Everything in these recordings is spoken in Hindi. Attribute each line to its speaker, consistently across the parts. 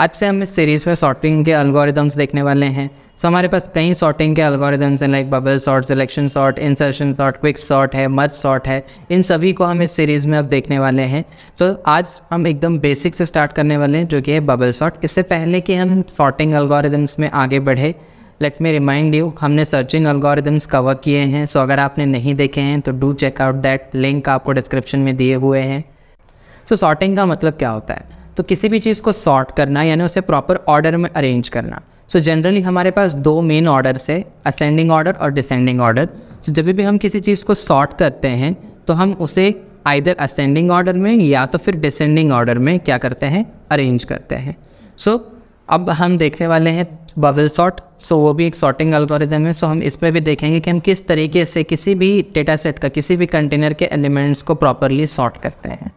Speaker 1: आज से हम इस सीरीज़ में सॉर्टिंग के अल्गोरिदम्स देखने वाले हैं सो so, हमारे पास कई सॉर्टिंग के अल्गोरिदम्स हैं like bubble sort selection sort insertion sort quick sort है मर्ज सॉर्ट है इन सभी को हम इस सीरीज़ में अब देखने वाले हैं तो so, आज हम एकदम बेसिक से स्टार्ट करने वाले हैं जो कि है बबल सॉर्ट इससे पहले कि हम सॉर्टिंग अल्गोरिदम्स में आगे बढ़े लेट मी रिमाइंड यू हमने सर्चिंग अलगोरिदम्स कवर किए हैं सो अगर आपने नहीं देखे हैं तो do check out that link आपको डिस्क्रिप्शन में दिए हुए हैं सो so, सॉर्टिंग का मतलब क्या होता है तो किसी भी चीज़ को सॉर्ट करना यानी उसे प्रॉपर ऑर्डर में अरेंज करना सो so, जनरली हमारे पास दो मेन ऑर्डर से असेंडिंग ऑर्डर और डिसेंडिंग ऑर्डर सो जब भी हम किसी चीज़ को सॉर्ट करते हैं तो हम उसे आइधर असेंडिंग ऑर्डर में या तो फिर डिसेंडिंग ऑर्डर में क्या करते हैं अरेंज करते हैं सो so, अब हम देखने वाले हैं बबल सॉर्ट सो वो भी एक सॉर्टिंग अलगोरिदम है सो हम इस पर भी देखेंगे कि हम किस तरीके से किसी भी डेटा सेट का किसी भी कंटेनर के एलिमेंट्स को प्रॉपरली सॉर्ट करते हैं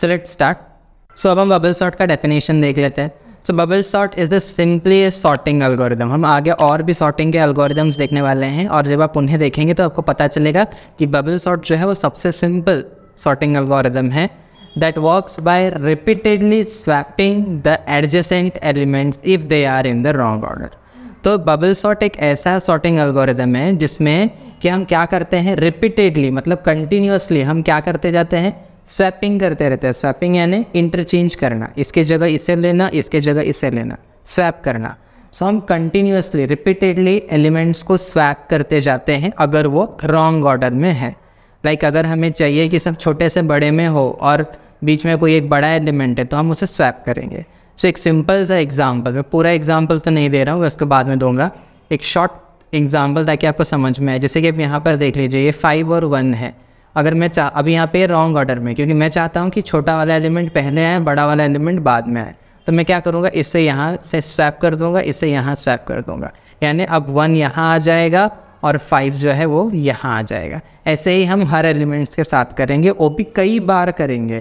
Speaker 1: सो लेट स्टार्ट सो अब हम बबल सॉर्ट का डेफिनेशन देख लेते हैं so bubble sort is the simply sorting algorithm हम आगे और भी सॉर्टिंग के एल्गोरिदम्स देखने वाले हैं और जब आप उन्हें देखेंगे तो आपको पता चलेगा कि बबल सॉर्ट जो है वो सबसे सिंपल सॉर्टिंग एल्गोरिदम है that works by repeatedly swapping the adjacent elements if they are in the wrong order. तो बबल सॉर्ट एक ऐसा सॉर्टिंग एल्गोरिदम है जिसमें कि हम क्या करते हैं रिपीटेडली मतलब कंटिन्यूसली हम क्या करते जाते हैं स्वैपिंग करते रहते हैं स्वैपिंग यानी इंटरचेंज करना इसके जगह इसे लेना इसके जगह इसे लेना स्वैप करना सो so, हम कंटिन्यूसली रिपीटेडली एलिमेंट्स को स्वैप करते जाते हैं अगर वो रॉन्ग ऑर्डर में है लाइक like अगर हमें चाहिए कि सब छोटे से बड़े में हो और बीच में कोई एक बड़ा एलिमेंट है तो हम उसे स्वैप करेंगे सो so, एक सिंपल सा एग्जाम्पल मैं पूरा एग्जाम्पल तो नहीं दे रहा हूँ मैं उसको बाद में दूंगा एक शॉर्ट एग्जाम्पल ताकि आपको समझ में आए जैसे कि आप यहाँ पर देख लीजिए ये फाइव और वन है अगर मैं चाह अभी यहाँ पे रॉन्ग ऑर्डर में क्योंकि मैं चाहता हूँ कि छोटा वाला एलिमेंट पहले आए बड़ा वाला एलिमेंट बाद में आए तो मैं क्या करूँगा इससे यहाँ से स्वैप कर दूँगा इससे यहाँ स्वैप कर दूँगा यानी अब वन यहाँ आ जाएगा और फाइव जो है वो यहाँ आ जाएगा ऐसे ही हम हर एलिमेंट्स के साथ करेंगे वो भी कई बार करेंगे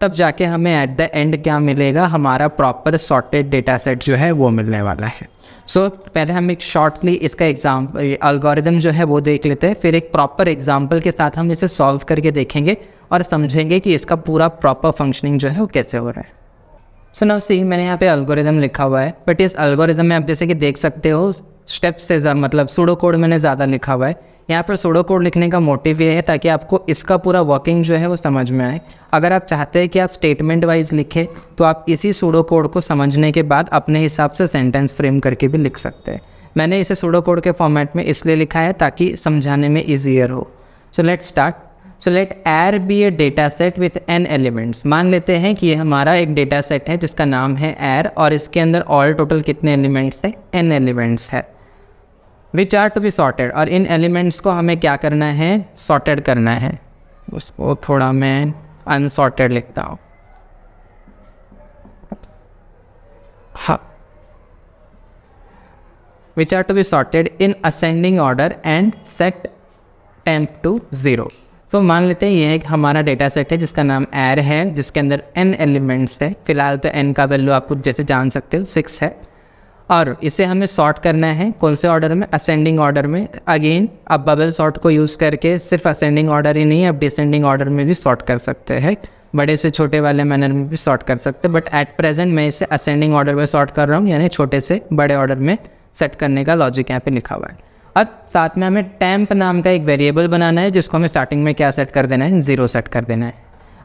Speaker 1: तब जाके हमें एट द एंड क्या मिलेगा हमारा प्रॉपर सॉर्टेड डेटा सेट जो है वो मिलने वाला है सो so, पहले हम एक शॉर्टली इसका एग्जाम अल्गोरिदम जो है वो देख लेते हैं फिर एक प्रॉपर एग्जाम्पल के साथ हम इसे सॉल्व करके देखेंगे और समझेंगे कि इसका पूरा प्रॉपर फंक्शनिंग जो है वो कैसे हो रहा है सो नाउ सी मैंने यहाँ पे अल्गोरिदम लिखा हुआ है बट इस अल्गोरिदम में आप जैसे कि देख सकते हो स्टेप्स से मतलब सूडो कोड मैंने ज़्यादा लिखा हुआ है यहाँ पर सोडो कोड लिखने का मोटिव ये है ताकि आपको इसका पूरा वर्किंग जो है वो समझ में आए अगर आप चाहते हैं कि आप स्टेटमेंट वाइज लिखें तो आप इसी सोडो कोड को समझने के बाद अपने हिसाब से सेंटेंस फ्रेम करके भी लिख सकते हैं मैंने इसे सोडो कोड के फॉर्मेट में इसलिए लिखा है ताकि समझाने में ईजियर हो so let start so let arr be a data set with n elements मान लेते हैं कि ये हमारा एक डेटा सेट है जिसका नाम है एर और इसके अंदर ऑल टोटल कितने एलिमेंट्स हैं एन एलिमेंट्स है which are to be sorted और इन एलिमेंट्स को हमें क्या करना है सॉर्टेड करना है उसको थोड़ा मैं अनसॉर्टेड लिखता हूँ which are to be sorted in ascending order and set set to zero so मान लेते हैं ये एक हमारा डेटा सेट है जिसका नाम एर है जिसके अंदर एन एलिमेंट्स है फिलहाल तो एन का वैल्यू आप जैसे जान सकते हो सिक्स है और इसे हमें सॉर्ट करना है कौन से ऑर्डर में असेंडिंग ऑर्डर में अगेन आप बबल सॉर्ट को यूज़ करके सिर्फ असेंडिंग ऑर्डर ही नहीं आप डिसेंडिंग ऑर्डर में भी सॉर्ट कर सकते हैं बड़े से छोटे वाले मैनर में भी सॉर्ट कर सकते हैं बट एट प्रेजेंट मैं इसे असेंडिंग ऑर्डर में सॉर्ट कर रहा हूँ यानी छोटे से बड़े ऑर्डर में सेट करने का लॉजिक यहाँ पे लिखा हुआ है और साथ में हमें टैम्प नाम का एक वेरिएबल बनाना है जिसको हमें स्टार्टिंग में क्या सेट कर देना है ज़ीरो सेट कर देना है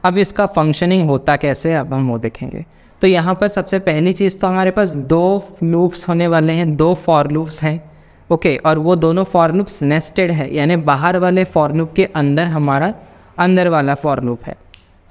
Speaker 1: अब इसका फंक्शनिंग होता कैसे अब हम वो देखेंगे तो यहाँ पर सबसे पहली चीज़ तो हमारे पास दो लूप्स होने वाले हैं दो फॉर लूप्स हैं ओके और वो दोनों फॉर लूप्स नेस्टेड है यानी बाहर वाले फॉर लूप के अंदर हमारा अंदर वाला फॉर लूप है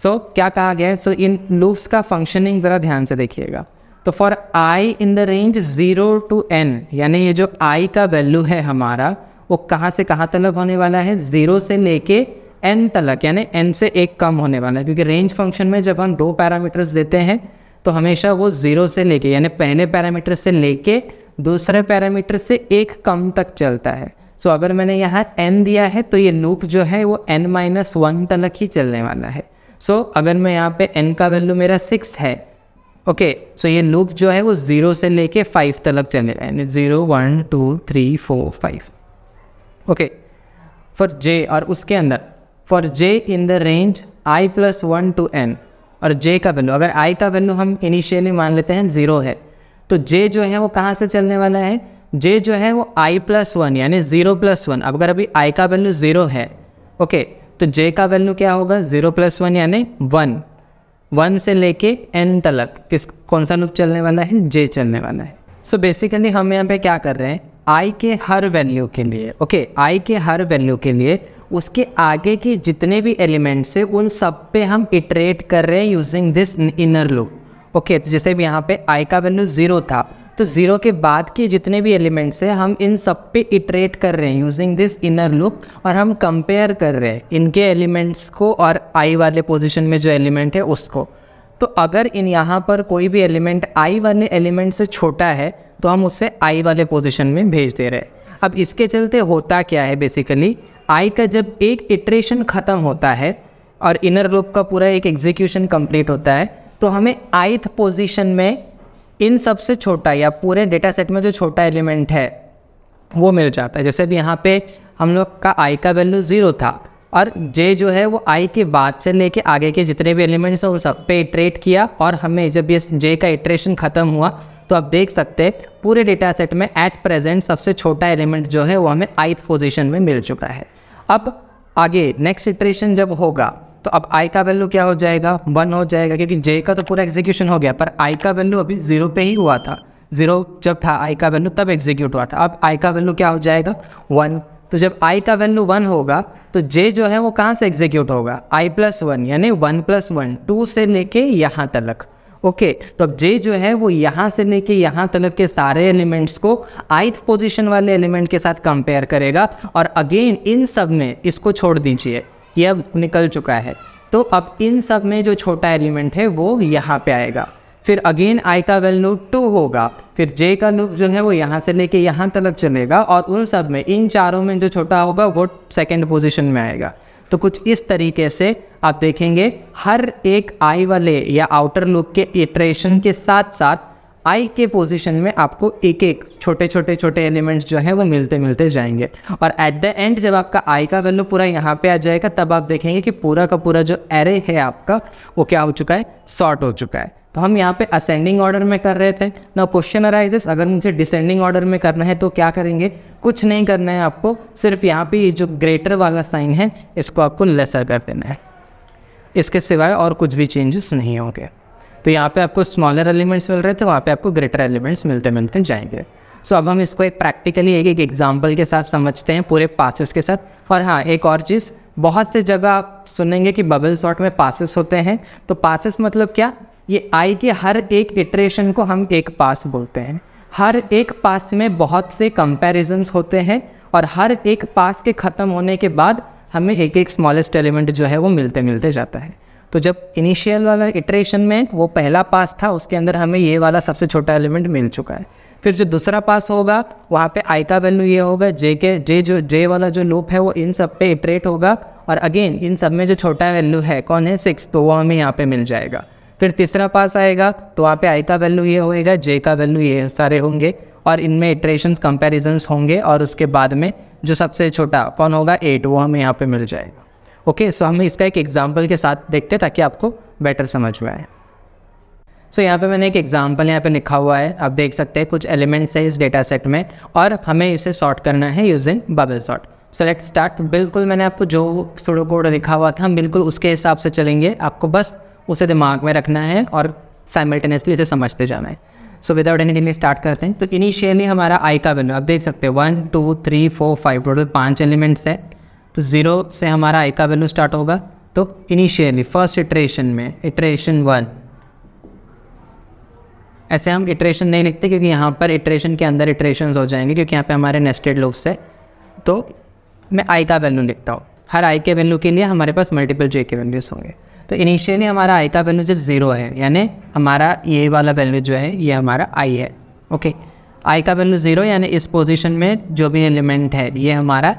Speaker 1: सो so, क्या कहा गया है सो इन लूप्स का फंक्शनिंग ज़रा ध्यान से देखिएगा तो for i in the range zero to n यानी ये जो आई का वैल्यू है हमारा वो कहाँ से कहाँ तलक होने वाला है ज़ीरो से लेके एन तलक यानी एन से एक कम होने वाला है क्योंकि रेंज फंक्शन में जब हम दो पैरामीटर्स देते हैं तो हमेशा वो ज़ीरो से लेके यानी पहले पैरामीटर से लेके दूसरे पैरामीटर से एक कम तक चलता है सो so, अगर मैंने यहाँ एन दिया है तो ये लूप जो है वो एन माइनस वन तक ही चलने वाला है सो so, अगर मैं यहाँ पे एन का वैल्यू मेरा सिक्स है ओके okay, सो so ये लूप जो है वो ज़ीरो से लेके फाइव तक चले रहा है zero one two three four five okay for j और उसके अंदर for j in the range i plus one to n और जे का वैल्यू अगर आई का वैल्यू हम इनिशियली मान लेते हैं ज़ीरो है तो जे जो है वो कहाँ से चलने वाला है जे जो है वो आई प्लस वन यानी ज़ीरो प्लस वन अब अगर अभी आई का वैल्यू ज़ीरो है ओके तो जे का वैल्यू क्या होगा ज़ीरो प्लस वन यानी वन वन से लेके एन तलक किस कौन सा लूप चलने वाला है जे चलने वाला है सो so बेसिकली हम यहाँ पे क्या कर रहे हैं आई के हर वैल्यू के लिए ओके okay, आई के हर वैल्यू के लिए उसके आगे के जितने भी एलिमेंट्स है उन सब पे हम इटरेट कर रहे हैं using this inner loop okay तो जैसे भी यहाँ पे आई का वैल्यू ज़ीरो था तो ज़ीरो के बाद के जितने भी एलिमेंट्स हैं हम इन सब पे इटरेट कर रहे हैं यूजिंग दिस इनर लूप और हम कंपेयर कर रहे हैं इनके एलिमेंट्स को और आई वाले पोजिशन में जो एलिमेंट है उसको तो अगर इन यहाँ पर कोई भी एलिमेंट आई वाले एलिमेंट से छोटा है तो हम उसे आई वाले पोजिशन में भेज दे रहे हैं अब इसके चलते होता क्या है बेसिकली आई का जब एक इटरेशन ख़त्म होता है और इनर लूप का पूरा एक एग्जीक्यूशन कंप्लीट होता है तो हमें आइथ पोजीशन में इन सबसे छोटा या पूरे डेटा सेट में जो छोटा एलिमेंट है वो मिल जाता है जैसे भी यहाँ पे हम लोग का आई का वैल्यू ज़ीरो था और जे जो है वो आई के बाद से लेके आगे के जितने भी एलिमेंट्स हैं उन सब पे इटरेट किया और हमें जब ये जे का इट्रेशन ख़त्म हुआ तो आप देख सकते हैं पूरे डेटा सेट में एट प्रेजेंट सबसे छोटा एलिमेंट जो है वो हमें आई पोजिशन में मिल चुका है अब आगे नेक्स्ट इटरेशन जब होगा तो अब आई का वैल्यू क्या हो जाएगा वन हो जाएगा क्योंकि जे का तो पूरा एग्जीक्यूशन हो गया पर आई का वैल्यू अभी ज़ीरो पे ही हुआ था ज़ीरो जब था आई का वैल्यू तब एग्जीक्यूट हुआ था अब आई का वैल्यू क्या हो जाएगा वन तो जब आई का वैल्यू वन होगा तो जे जो है वो कहाँ से एग्जीक्यूट होगा आई प्लस वन यानी वन प्लस वन टू से लेके यहाँ तक ओके तो अब जे जो है वो यहाँ से लेके यहाँ तलब के सारे एलिमेंट्स को आइथ पोजिशन वाले एलिमेंट के साथ कंपेयर करेगा और अगेन इन सब में इसको छोड़ दीजिए ये अब निकल चुका है तो अब इन सब में जो छोटा एलिमेंट है वो यहाँ पे आएगा फिर अगेन आई का वेल नोट टू होगा फिर जे का लूप जो है वो यहाँ से लेके यहाँ तलक चलेगा और उन सब में इन चारों में जो छोटा होगा वो सेकेंड पोजिशन में आएगा तो कुछ इस तरीके से आप देखेंगे हर एक आई वाले या आउटर लूप के इटरेशन के साथ साथ आई के पोजीशन में आपको एक एक छोटे छोटे छोटे एलिमेंट्स जो हैं वो मिलते मिलते जाएंगे और एट द एंड जब आपका आई का वैल्यू पूरा यहाँ पे आ जाएगा तब आप देखेंगे कि पूरा का पूरा जो एरे है आपका वो क्या हो चुका है सॉर्ट हो चुका है तो हम यहाँ पे असेंडिंग ऑर्डर में कर रहे थे ना क्वेश्चन अराइजेस अगर मुझे डिसेंडिंग ऑर्डर में करना है तो क्या करेंगे कुछ नहीं करना है आपको सिर्फ यहाँ पे ये जो ग्रेटर वाला साइन है इसको आपको लेसर कर देना है इसके सिवाय और कुछ भी चेंजेस नहीं होंगे तो यहाँ पे आपको स्मॉलर एलिमेंट्स मिल रहे थे वहाँ पे आपको ग्रेटर एलिमेंट्स मिलते मिलते जाएंगे सो so, अब हम इसको एक प्रैक्टिकली एक एक एग्जाम्पल के साथ समझते हैं पूरे पासिस के साथ और हाँ एक और चीज़ बहुत से जगह आप सुनेंगे कि बबल शॉट में पासिस होते हैं तो पासिस मतलब क्या ये आई के हर एक इटरेशन को हम एक पास बोलते हैं हर एक पास में बहुत से कंपेरिजन्स होते हैं और हर एक पास के ख़त्म होने के बाद हमें एक एक स्मॉलेस्ट एलिमेंट जो है वो मिलते मिलते जाता है तो जब इनिशियल वाला इटरेशन में वो पहला पास था उसके अंदर हमें ये वाला सबसे छोटा एलिमेंट मिल चुका है फिर जो दूसरा पास होगा वहाँ पे आई का वैल्यू ये होगा जे के जे जो जे वाला जो लूप है वो इन सब पे इटरेट होगा और अगेन इन सब में जो छोटा वैल्यू है कौन है सिक्स तो वो हमें यहाँ पर मिल जाएगा फिर तीसरा पास आएगा तो वहाँ पे आई का वैल्यू ये होएगा जे का वैल्यू ये सारे होंगे और इनमें इटरेशन कंपेरिजन्स होंगे और उसके बाद में जो सबसे छोटा कौन होगा एट वो हमें यहाँ पे मिल जाएगा ओके सो हम इसका एक एग्जाम्पल के साथ देखते हैं ताकि आपको बेटर समझ में आए सो so, यहाँ पे मैंने एक एग्जाम्पल यहाँ पे लिखा हुआ है आप देख सकते हैं कुछ एलिमेंट्स है इस डेटा सेट में और हमें इसे सॉर्ट करना है using bubble sort so let start बिल्कुल मैंने आपको जो सोडो कोड लिखा हुआ था हम बिल्कुल उसके हिसाब से चलेंगे आपको बस उसे दिमाग में रखना है और साइमल्टेनियसली इसे समझते जाना है so without any delay start करते हैं तो इनिशियली हमारा आई का वैल्यू आप देख सकते हैं one two three four five total पाँच एलिमेंट्स है तो ज़ीरो से हमारा आई का वैल्यू स्टार्ट होगा तो इनिशियली फर्स्ट इटरेशन में इटरेशन वन ऐसे हम इटरेशन नहीं लिखते क्योंकि यहाँ पर इटरेशन के अंदर इटरेशन हो जाएंगे क्योंकि यहाँ पे हमारे नेस्टेड लूप्स है तो मैं आई का वैल्यू लिखता हूँ हर आई के वैल्यू के लिए हमारे पास मल्टीपल जे के वैल्यूज़ होंगे तो इनिशियली हमारा आई का वैल्यू जब ज़ीरो है यानी हमारा ये वाला वैल्यू जो है ये हमारा आई है ओके आई का वैल्यू ज़ीरो यानी इस पोजिशन में जो भी एलिमेंट है ये हमारा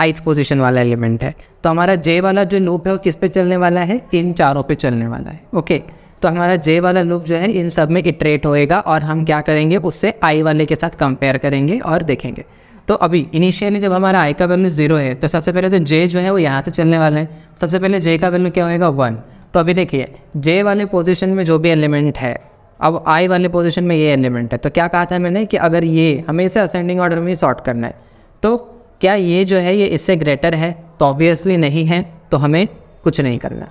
Speaker 1: आइथ पोजिशन वाला एलिमेंट है तो हमारा जे वाला जो लूप है वो किस पे चलने वाला है इन चारों पे चलने वाला है ओके तो हमारा जे वाला लूप जो है इन सब में इटरेट होएगा और हम क्या करेंगे उससे आई वाले के साथ कंपेयर करेंगे और देखेंगे तो अभी इनिशियली जब हमारा आई का वैल्यू जीरो है तो सबसे पहले तो जे जो है वो यहाँ से चलने वाला है सबसे पहले जे का वैल्यू क्या होएगा वन तो अभी देखिए जे वाले पोजिशन में जो भी एलिमेंट है अब आई वाले पोजिशन में ये एलिमेंट है तो क्या कहा था मैंने कि अगर ये हमें इसे असेंडिंग ऑर्डर में शॉर्ट करना है तो क्या ये जो है ये इससे ग्रेटर है तो ऑब्वियसली नहीं है तो हमें कुछ नहीं करना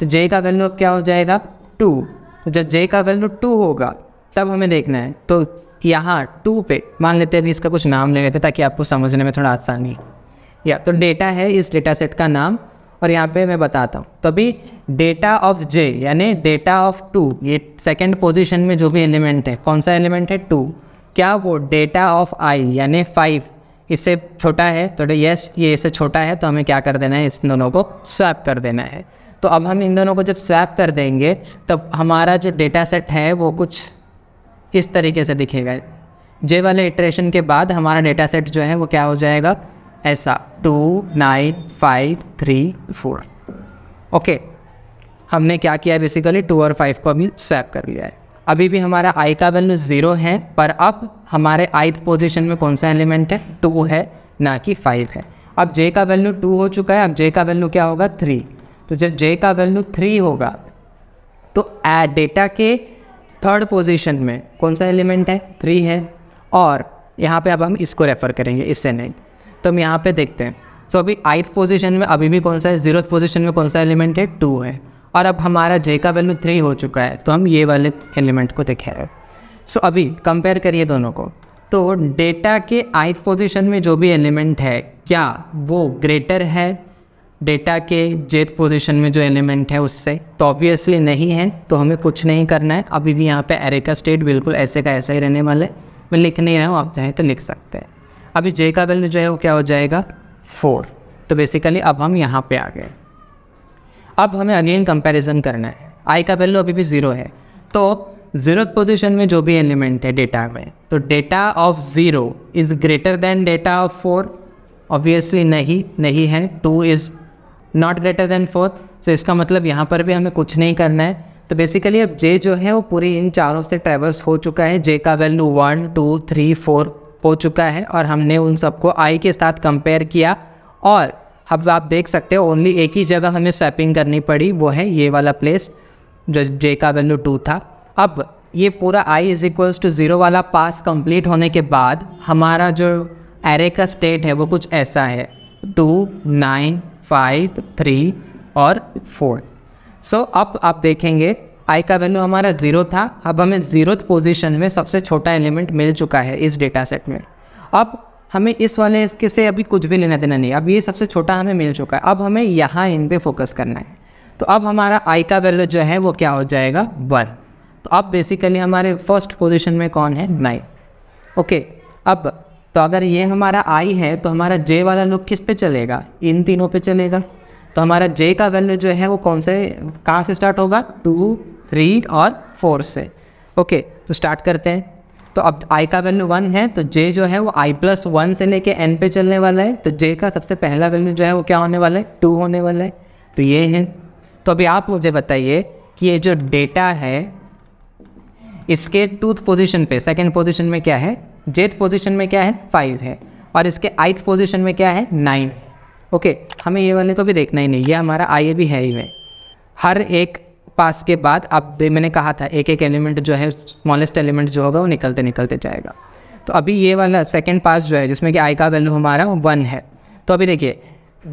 Speaker 1: तो जे का वैल्यू अब क्या हो जाएगा टू तो जब जे का वैल्यू टू होगा तब हमें देखना है तो यहाँ टू पे मान लेते हैं अभी इसका कुछ नाम ले लेते ताकि आपको समझने में थोड़ा आसानी या तो डेटा है इस डेटा सेट का नाम और यहाँ पे मैं बताता हूँ तो अभी डेटा ऑफ जे यानी डेटा ऑफ टू ये सेकेंड पोजिशन में जो भी एलिमेंट है कौन सा एलिमेंट है टू क्या वो डेटा ऑफ आई यानी फाइव इससे छोटा है तो यस ये इससे छोटा है तो हमें क्या कर देना है इस दोनों को स्वैप कर देना है तो अब हम इन दोनों को जब स्वैप कर देंगे तब हमारा जो डेटा सेट है वो कुछ इस तरीके से दिखेगा जे वाले इटरेशन के बाद हमारा डेटा सेट जो है वो क्या हो जाएगा ऐसा two nine five three four okay हमने क्या किया बेसिकली टू और फाइव को अभी स्वैप कर लिया है अभी भी हमारा आई का वैल्यू ज़ीरो है पर अब हमारे आई पोजिशन में कौन सा एलिमेंट है टू है ना कि फाइव है अब जे का वैल्यू टू हो चुका है अब जे का वैल्यू क्या होगा थ्री तो जब जे का वैल्यू थ्री होगा तो डेटा के थर्ड पोजीशन में कौन सा एलिमेंट है थ्री है और यहाँ पे अब हम इसको रेफ़र करेंगे इससे नहीं तो हम यहाँ पे देखते हैं सो so, अभी आइथ पोजीशन में अभी भी कौन सा है जीरो पोजीशन में कौन सा एलिमेंट है टू है और अब हमारा जे का वैल्यू थ्री हो चुका है तो हम ये वाले एलिमेंट को देखे रहे सो so, अभी कंपेयर करिए दोनों को तो डेटा के आइथ पोजीशन में जो भी एलिमेंट है क्या वो ग्रेटर है डेटा के जेथ पोजीशन में जो एलिमेंट है उससे तो ऑब्वियसली नहीं है तो हमें कुछ नहीं करना है अभी भी यहाँ पे एरे का स्टेट बिल्कुल ऐसे का ऐसा ही रहने वाला है मैं लिख नहीं रहा हूँ आप चाहें तो लिख सकते हैं अभी जे का वैल्यू जो है वो क्या हो जाएगा फोर तो बेसिकली अब हम यहाँ पे आ गए अब हमें अगेन कंपैरिजन करना है आई का वैल्यू अभी भी ज़ीरो है तो ज़ीरो पोजिशन में जो भी एलिमेंट है डेटा में तो data of zero is greater than data of four obviously नहीं नहीं है two is not greater than four so इसका मतलब यहाँ पर भी हमें कुछ नहीं करना है तो बेसिकली अब जे जो है वो पूरी इन चारों से ट्रेवर्स हो चुका है जे का value one two three four हो चुका है और हमने उन सबको आई के साथ कंपेयर किया और अब तो आप देख सकते हो ओनली एक ही जगह हमें स्वैपिंग करनी पड़ी वो है ये वाला प्लेस जो जे का वैल्यू टू था अब ये पूरा i is equals to zero वाला पास कंप्लीट होने के बाद हमारा जो एरे का स्टेट है वो कुछ ऐसा है टू नाइन फाइव थ्री और फोर सो so, अब आप देखेंगे आई का वैल्यू हमारा ज़ीरो था अब हमें जीरो पोजीशन में सबसे छोटा एलिमेंट मिल चुका है इस डेटा सेट में अब हमें इस वाले इसके से अभी कुछ भी लेना देना नहीं अब ये सबसे छोटा हमें मिल चुका है अब हमें यहाँ इन पर फोकस करना है तो अब हमारा आई का वैल्यू जो है वो क्या हो जाएगा वन तो अब बेसिकली हमारे फर्स्ट पोजिशन में कौन है नाइन ओके अब तो अगर ये हमारा आई है तो हमारा जे वाला लुक किस पे चलेगा इन तीनों पे चलेगा तो हमारा जे का वैल्यू जो है वो कौन से कहाँ से स्टार्ट होगा टू थ्री और फोर से ओके तो स्टार्ट करते हैं तो अब आई का वैल्यू वन है तो जे जो है वो आई प्लस वन से लेके एन पे चलने वाला है तो जे का सबसे पहला वैल्यू जो है वो क्या होने वाला है टू होने वाला है तो ये है तो अभी आप मुझे बताइए कि ये जो डेटा है इसके टूथ पोजिशन पे सेकेंड पोजिशन में क्या है जेथ पोजिशन में क्या है फाइव है और इसके आइथ पोजिशन में क्या है नाइन ओके हमें ये वाले को भी देखना ही नहीं ये हमारा आई भी है ही में हर एक पास के बाद आप मैंने कहा था एक एक एलिमेंट जो है स्मॉलेस्ट एलिमेंट जो होगा वो निकलते निकलते जाएगा तो अभी ये वाला सेकेंड पास जो है जिसमें कि आई का वैल्यू हमारा वन है तो अभी देखिए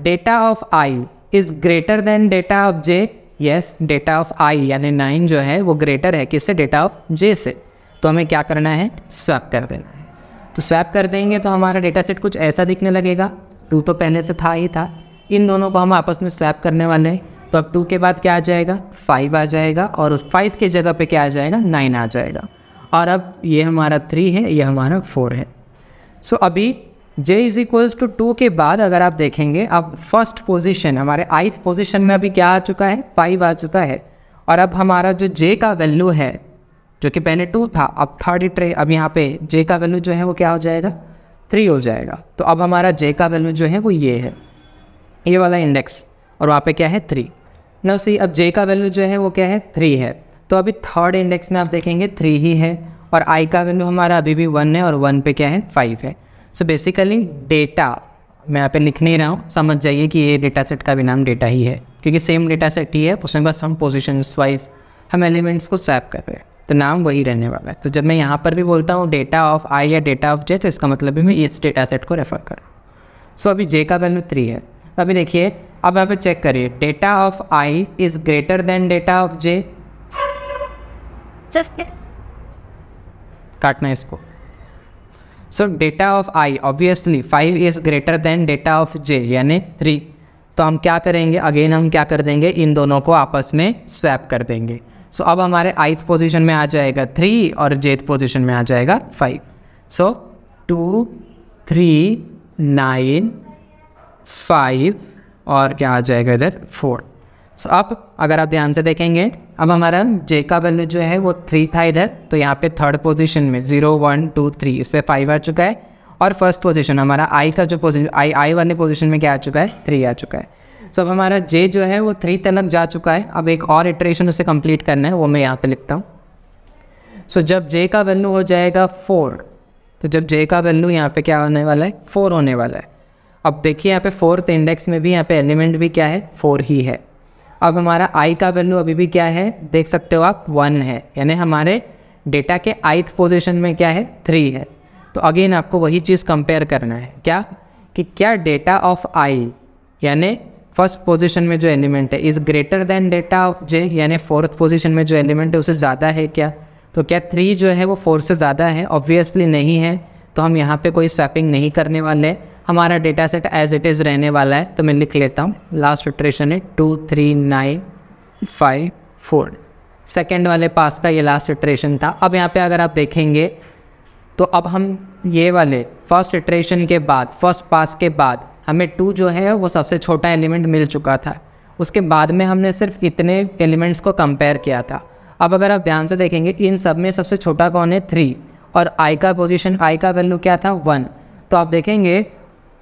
Speaker 1: data of i is greater than data of j yes data of i यानी नाइन जो है वो ग्रेटर है किससे डेटा ऑफ जे से तो हमें क्या करना है स्वैप कर देना है तो स्वैप कर देंगे तो हमारा डेटा सेट कुछ ऐसा दिखने लगेगा टू तो पहले से था ही था इन दोनों को हम आपस में स्वैप करने वाले हैं तो अब टू के बाद क्या आ जाएगा फाइव आ जाएगा और उस फाइव के जगह पे क्या आ जाएगा नाइन आ जाएगा और अब ये हमारा थ्री है ये हमारा फोर है सो so, अभी j is equals to two के बाद अगर आप देखेंगे अब फर्स्ट पोजिशन हमारे आइथ पोजिशन में अभी क्या आ चुका है फाइव आ चुका है और अब हमारा जो j का वैल्यू है जो कि पहले टू था अब थर्ड इटरे अब यहाँ पे j का वैल्यू जो है वो क्या हो जाएगा थ्री हो जाएगा तो अब हमारा j का वैल्यू जो है वो ये है ये वाला इंडेक्स और वहाँ पे क्या है थ्री ना सी अब जे का वैल्यू जो है वो क्या है थ्री है तो अभी थर्ड इंडेक्स में आप देखेंगे थ्री ही है और आई का वैल्यू हमारा अभी भी वन है और वन पे क्या है फाइव है सो बेसिकली डेटा मैं यहाँ पे लिख नहीं रहा हूँ समझ जाइए कि ये डेटा सेट का भी नाम डेटा ही है क्योंकि सेम डेटा सेट ही है उसमें बस हम पोजिशन वाइज हम एलिमेंट्स को स्वैप कर रहे हैं तो नाम वही रहने वाला है तो जब मैं यहाँ पर भी बोलता हूँ डेटा ऑफ आई या डेटा ऑफ जे तो इसका मतलब भी मैं इस डेटा सेट को रेफर कर रहा हूँ सो अभी जे का वैल्यू थ्री है अभी देखिए अब यहाँ पे चेक करिए data of i is greater than data of j काटना है इसको so data of i obviously five is greater than data of j यानी थ्री तो हम क्या करेंगे अगेन हम क्या कर देंगे इन दोनों को आपस में स्वैप कर देंगे सो so, अब हमारे आइथ पोजीशन में आ जाएगा थ्री और जेथ पोजीशन में आ जाएगा five so two three nine five और क्या आ जाएगा इधर फोर सो so, अब अगर आप ध्यान से देखेंगे अब हमारा जे का वैल्यू जो है वो थ्री था इधर तो यहाँ पे थर्ड पोजीशन में जीरो वन टू थ्री इस पर फाइव आ चुका है और फर्स्ट पोजीशन हमारा आई का जो पोजीशन आई आई वाले पोजीशन में क्या आ चुका है थ्री आ चुका है सो so, अब हमारा जे जो है वो थ्री तक जा चुका है अब एक और इटरेशन उसे कंप्लीट करना है वो मैं यहाँ पर लिखता हूँ सो so, जब जे का वैल्यू हो जाएगा फोर तो जब जे का वैल्यू यहाँ पे क्या होने वाला है फोर होने वाला है अब देखिए यहाँ पे फोर्थ इंडेक्स में भी यहाँ पे एलिमेंट भी क्या है फोर ही है अब हमारा आई का वैल्यू अभी भी क्या है देख सकते हो आप वन है यानी हमारे डेटा के आइथ पोजिशन में क्या है थ्री है तो अगेन आपको वही चीज़ कंपेयर करना है क्या कि क्या डेटा ऑफ आई यानी फर्स्ट पोजीशन में जो एलिमेंट है is greater than data of j यानी फोर्थ पोजीशन में जो एलिमेंट है उसे ज़्यादा है क्या तो क्या थ्री जो है वो फोर से ज़्यादा है ऑब्वियसली नहीं है तो हम यहाँ पे कोई स्वैपिंग नहीं करने वाले हमारा data set as it is रहने वाला है तो मैं लिख लेता हूँ लास्ट इटरेशन है two three nine five four second वाले पास का ये लास्ट इटरेशन था अब यहाँ पे अगर आप देखेंगे तो अब हम ये वाले फर्स्ट इटरेशन के बाद फर्स्ट पास के बाद हमें टू जो है वो सबसे छोटा एलिमेंट मिल चुका था उसके बाद में हमने सिर्फ इतने एलिमेंट्स को कंपेयर किया था अब अगर आप ध्यान से देखेंगे इन सब में सबसे छोटा कौन है थ्री और आई का पोजीशन आई का वैल्यू क्या था वन तो आप देखेंगे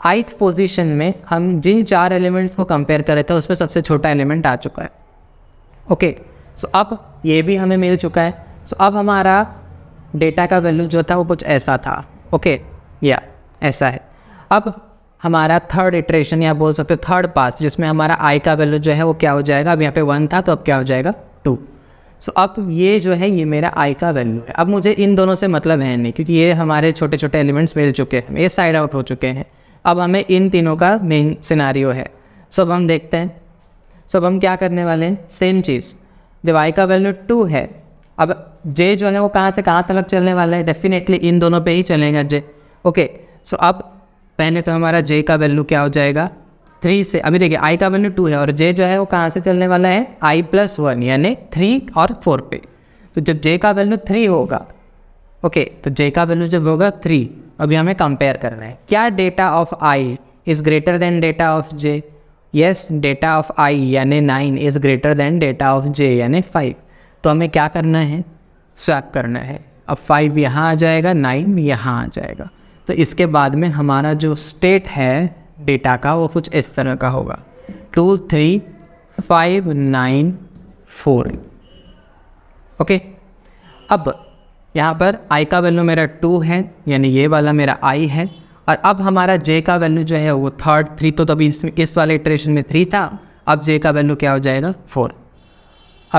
Speaker 1: आइथ पोजीशन में हम जिन चार एलिमेंट्स को कंपेयर कर रहे थे उसमें सबसे छोटा एलिमेंट आ चुका है ओके सो अब ये भी हमें मिल चुका है सो so, अब हमारा डेटा का वैल्यू जो था वो कुछ ऐसा था ओके या ऐसा है अब हमारा थर्ड इटरेशन या बोल सकते हो थर्ड पास जिसमें हमारा आई का वैल्यू जो है वो क्या हो जाएगा अब यहाँ पे वन था तो अब क्या हो जाएगा टू सो so, अब ये जो है ये मेरा आई का वैल्यू है अब मुझे इन दोनों से मतलब है नहीं क्योंकि ये हमारे छोटे छोटे एलिमेंट्स मिल चुके हैं ये साइड आउट हो चुके हैं अब हमें इन तीनों का मेन सिनारियो है सो अब हम देखते हैं सो अब हम क्या करने वाले हैं सेम चीज़ जब आई का वैल्यू टू है अब जे जो है वो कहाँ से कहाँ तक चलने वाला है डेफिनेटली इन दोनों पे ही चलेगा जे ओके सो अब पहले तो हमारा जे का वैल्यू क्या हो जाएगा थ्री से अभी देखिए आई का वैल्यू टू है और जे जो है वो कहाँ से चलने वाला है आई प्लस वन यानी थ्री और फोर पे तो जब जे का वैल्यू थ्री होगा ओके okay, तो जे का वैल्यू जब होगा थ्री अभी हमें कंपेयर करना है क्या data of i is greater than data of j yes data of i यानी nine is greater than data of j यानी फाइव तो हमें क्या करना है स्वैप करना है अब फाइव यहाँ आ जाएगा नाइन यहाँ आ जाएगा तो इसके बाद में हमारा जो स्टेट है डेटा का वो कुछ इस तरह का होगा two three five nine four okay अब यहाँ पर आई का वैल्यू मेरा टू है यानी ये वाला मेरा आई है और अब हमारा जे का वैल्यू जो है वो थर्ड थ्री तो तभी इस, इस वाले इटरेशन में थ्री था अब जे का वैल्यू क्या हो जाएगा फोर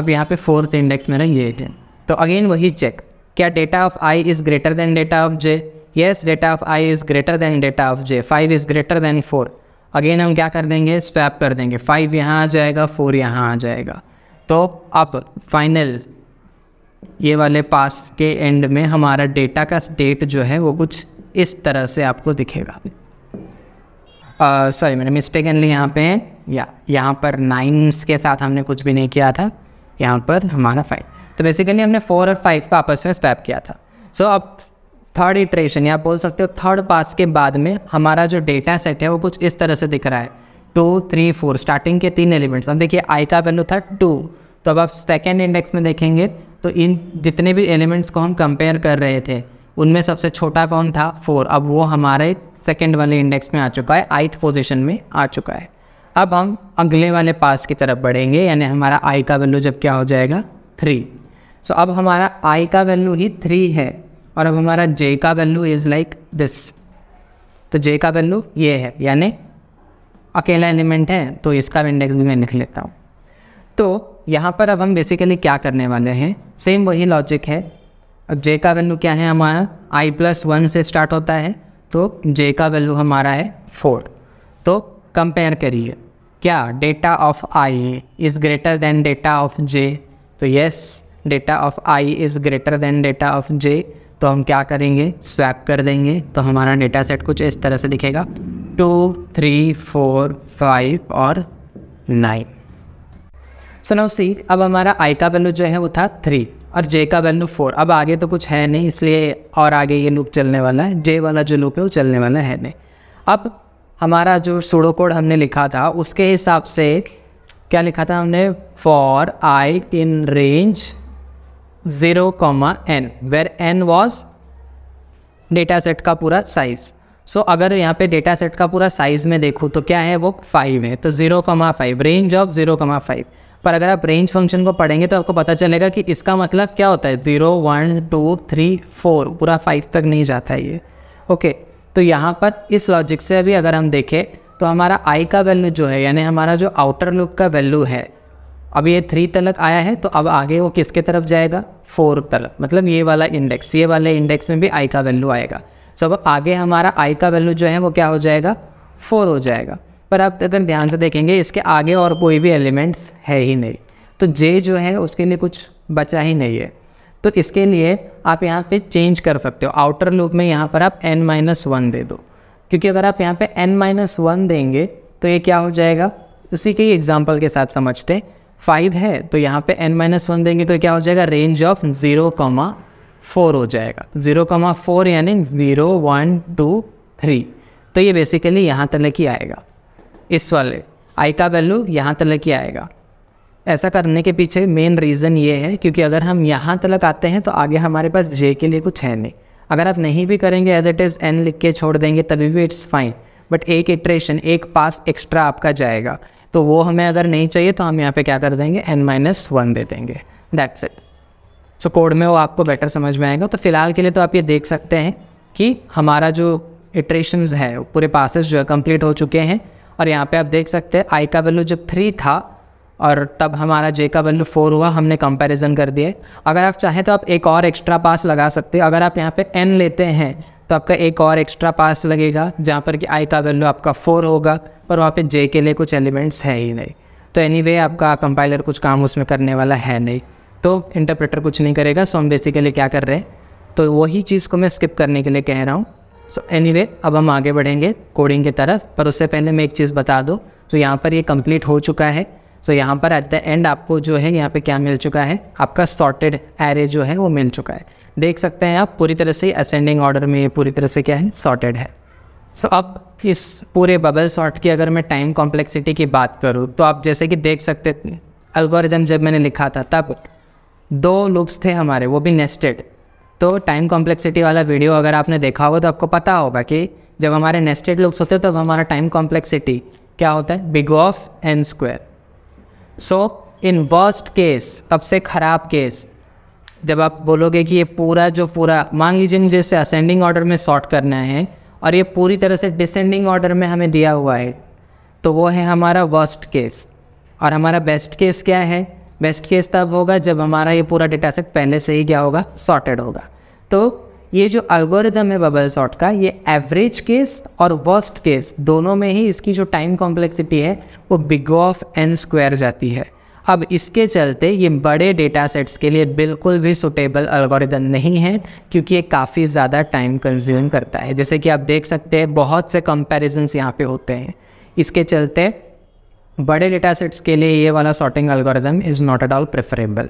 Speaker 1: अब यहाँ पे फोर्थ इंडेक्स मेरा ये है तो अगेन वही चेक क्या data of i is greater than data of j yes data of i is greater than data of j five is greater than four again हम क्या कर देंगे स्वैप कर देंगे फाइव यहाँ आ जाएगा फोर यहाँ आ जाएगा तो अब फाइनल ये वाले पास के एंड में हमारा डेटा का डेट जो है वो कुछ इस तरह से आपको दिखेगा सॉरी मैंने ली यहाँ पे या यहाँ पर नाइन्स के साथ हमने कुछ भी नहीं किया था यहाँ पर हमारा फाइव तो बेसिकली हमने फोर और फाइव का आपस में स्वैप किया था सो so, अब थर्ड इटरेशन या बोल सकते हो थर्ड पास के बाद में हमारा जो डेटा सेट है वो कुछ इस तरह से दिख रहा है टू थ्री फोर स्टार्टिंग के तीन एलिमेंट्स अब देखिए आई का वैल्यू था टू तो अब आप सेकेंड इंडेक्स में देखेंगे तो इन जितने भी एलिमेंट्स को हम कंपेयर कर रहे थे उनमें सबसे छोटा कौन था फोर अब वो हमारे सेकेंड वाले इंडेक्स में आ चुका है आइथ पोजिशन में आ चुका है अब हम अगले वाले पास की तरफ बढ़ेंगे यानी हमारा आई का वैल्यू जब क्या हो जाएगा थ्री सो अब हमारा आई का वैल्यू ही थ्री है और अब हमारा जे का वैल्यू इज़ लाइक दिस तो जे का वैल्यू ये है यानी अकेला एलिमेंट है तो इसका इंडेक्स भी मैं लिख लेता हूँ तो यहाँ पर अब हम बेसिकली क्या करने वाले हैं सेम वही लॉजिक है अब जे का वैल्यू क्या है हमारा आई प्लस वन से स्टार्ट होता है तो जे का वैल्यू हमारा है फोर तो कंपेयर करिए क्या data of i is greater than data of j तो yes data of i is greater than data of j तो हम क्या करेंगे स्वैप कर देंगे तो हमारा डेटा सेट कुछ इस तरह से दिखेगा टू थ्री फोर फाइव और नाइन सो नाउ सी अब हमारा आई का वैल्यू जो है वो था थ्री और जे का वैल्यू फोर अब आगे तो कुछ है नहीं इसलिए और आगे ये लूप चलने वाला है जे वाला जो लूप है वो चलने वाला है नहीं अब हमारा जो सूडो कोड हमने लिखा था उसके हिसाब से क्या लिखा था हमने for i in range zero comma n where n was data set का पूरा साइज़ सो so, अगर यहाँ पे डेटा सेट का पूरा साइज़ में देखूँ तो क्या है वो फाइव है तो zero comma five range of zero comma five पर अगर आप रेंज फंक्शन को पढ़ेंगे तो आपको पता चलेगा कि इसका मतलब क्या होता है zero one two three four पूरा फाइव तक नहीं जाता है ये ओके तो यहाँ पर इस लॉजिक से अभी अगर हम देखें तो हमारा आई का वैल्यू जो है यानी हमारा जो आउटर लुक का वैल्यू है अब ये थ्री तलक आया है तो अब आगे वो किसके तरफ जाएगा फोर तलक मतलब ये वाला इंडेक्स ये वाले इंडेक्स में भी आई का वैल्यू आएगा सो अब आगे हमारा आई का वैल्यू जो है वो क्या हो जाएगा फोर हो जाएगा पर आप अगर ध्यान से देखेंगे इसके आगे और कोई भी एलिमेंट्स है ही नहीं तो जे जो है उसके लिए कुछ बचा ही नहीं है तो इसके लिए आप यहाँ पे चेंज कर सकते हो आउटर लूप में यहाँ पर आप एन माइनस वन दे दो क्योंकि अगर आप यहाँ पे एन माइनस वन देंगे तो ये क्या हो जाएगा उसी के ही एग्जाम्पल के साथ समझते फाइव है तो यहाँ पे एन माइनस वन देंगे तो क्या हो जाएगा range of zero comma four हो जाएगा ज़ीरो कॉमा फोर यानी ज़ीरो वन टू थ्री तो ये बेसिकली यहाँ तक ही आएगा इस वाले आई का वैल्यू यहाँ तक ही आएगा ऐसा करने के पीछे मेन रीज़न ये है क्योंकि अगर हम यहाँ तक आते हैं तो आगे हमारे पास जे के लिए कुछ है नहीं अगर आप नहीं भी करेंगे एज इट इज़ एन लिख के छोड़ देंगे तभी भी इट्स फाइन बट एक इट्रेशन एक पास एक्स्ट्रा आपका जाएगा तो वो हमें अगर नहीं चाहिए तो हम यहाँ पे क्या कर देंगे एन माइनस वन दे देंगे दैट्स इट सो कोड में वो आपको बेटर समझ में आएगा तो फिलहाल के लिए तो आप ये देख सकते हैं कि हमारा जो इट्रेशन है पूरे पासेस जो है कम्प्लीट हो चुके हैं और यहाँ पे आप देख सकते हैं आई का वैल्यू जब थ्री था और तब हमारा जे का वैल्यू फोर हुआ हमने कंपैरिजन कर दिए अगर आप चाहें तो आप एक और एक्स्ट्रा पास लगा सकते हैं अगर आप यहाँ पे एन लेते हैं तो आपका एक और एक्स्ट्रा पास लगेगा जहाँ पर कि आई का वैल्यू आपका फोर होगा पर वहाँ पे जे के लिए कुछ एलिमेंट्स है ही नहीं तो एनी anyway, आपका कंपाइलर कुछ काम उसमें करने वाला है नहीं तो इंटरप्रेटर कुछ नहीं करेगा सो हम बेसिकली क्या कर रहे हैं तो वही चीज़ को मैं स्किप करने के लिए कह रहा हूँ सो so एनीवे anyway, अब हम आगे बढ़ेंगे कोडिंग की तरफ पर उससे पहले मैं एक चीज़ बता दूँ तो so, यहाँ पर ये कंप्लीट हो चुका है सो so, यहाँ पर एट द एंड आपको जो है यहाँ पे क्या मिल चुका है आपका सॉर्टेड एरे जो है वो मिल चुका है देख सकते हैं आप पूरी तरह से असेंडिंग ऑर्डर में ये पूरी तरह से क्या है सॉर्टेड है सो so, अब इस पूरे बबल सॉर्ट की अगर मैं टाइम कॉम्प्लेक्सिटी की बात करूँ तो आप जैसे कि देख सकते थे जब मैंने लिखा था तब दो लुप्स थे हमारे वो भी नेस्टेड तो टाइम कॉम्प्लेक्सिटी वाला वीडियो अगर आपने देखा हो तो आपको पता होगा कि जब हमारे नेस्टेड लूप्स होते हैं तब तो हमारा टाइम कॉम्प्लेक्सिटी क्या होता है big of n square so in worst case सबसे ख़राब केस जब आप बोलोगे कि ये पूरा जो पूरा मान लीजिए मुझे इसे असेंडिंग ऑर्डर में सॉर्ट करना है और ये पूरी तरह से डिसेंडिंग ऑर्डर में हमें दिया हुआ है तो वो है हमारा वर्स्ट केस और हमारा बेस्ट केस क्या है बेस्ट केस तब होगा जब हमारा ये पूरा डेटा सेट पहले से ही क्या होगा सॉर्टेड होगा तो ये जो अल्गोरिदम है बबल सॉर्ट का ये एवरेज केस और वर्स्ट केस दोनों में ही इसकी जो टाइम कॉम्प्लेक्सिटी है वो बिग ऑफ एन स्क्वायर जाती है अब इसके चलते ये बड़े डेटा सेट्स के लिए बिल्कुल भी सुटेबल अल्गोरिदम नहीं है क्योंकि ये काफ़ी ज़्यादा टाइम कंज्यूम करता है जैसे कि आप देख सकते हैं बहुत से कंपेरिजन्स यहाँ पे होते हैं इसके चलते बड़े डेटा सेट्स के लिए ये वाला sorting algorithm is not at all preferable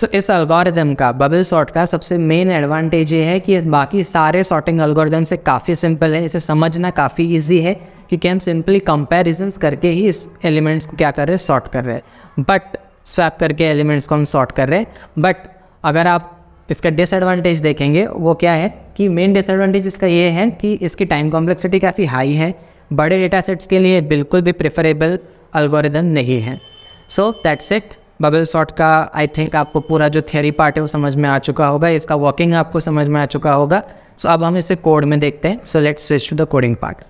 Speaker 1: so इस अलगोरिदम का बबल सॉर्ट का सबसे मेन एडवांटेज ये है कि बाकी सारे सॉर्टिंग अलगोरिदम से काफ़ी सिंपल है इसे समझना काफ़ी ईजी है क्योंकि हम सिंपली कंपेरिजन्स करके ही इस एलिमेंट्स को क्या कर रहे हैं सॉर्ट कर रहे हैं बट स्वैप करके एलिमेंट्स को हम सॉर्ट कर रहे हैं बट अगर आप इसका डिसएडवांटेज देखेंगे वो क्या है कि मेन डिसएडवांटेज इसका ये है कि इसकी टाइम कॉम्प्लेक्सिटी काफ़ी हाई है बड़े डेटा सेट्स के लिए बिल्कुल भी प्रेफरेबल अल्गोरिदम नहीं है so that's it bubble sort का आई थिंक आपको पूरा जो थियोरी पार्ट है वो समझ में आ चुका होगा इसका वर्किंग आपको समझ में आ चुका होगा सो so, अब हम इसे कोड में देखते हैं so let's switch to the coding part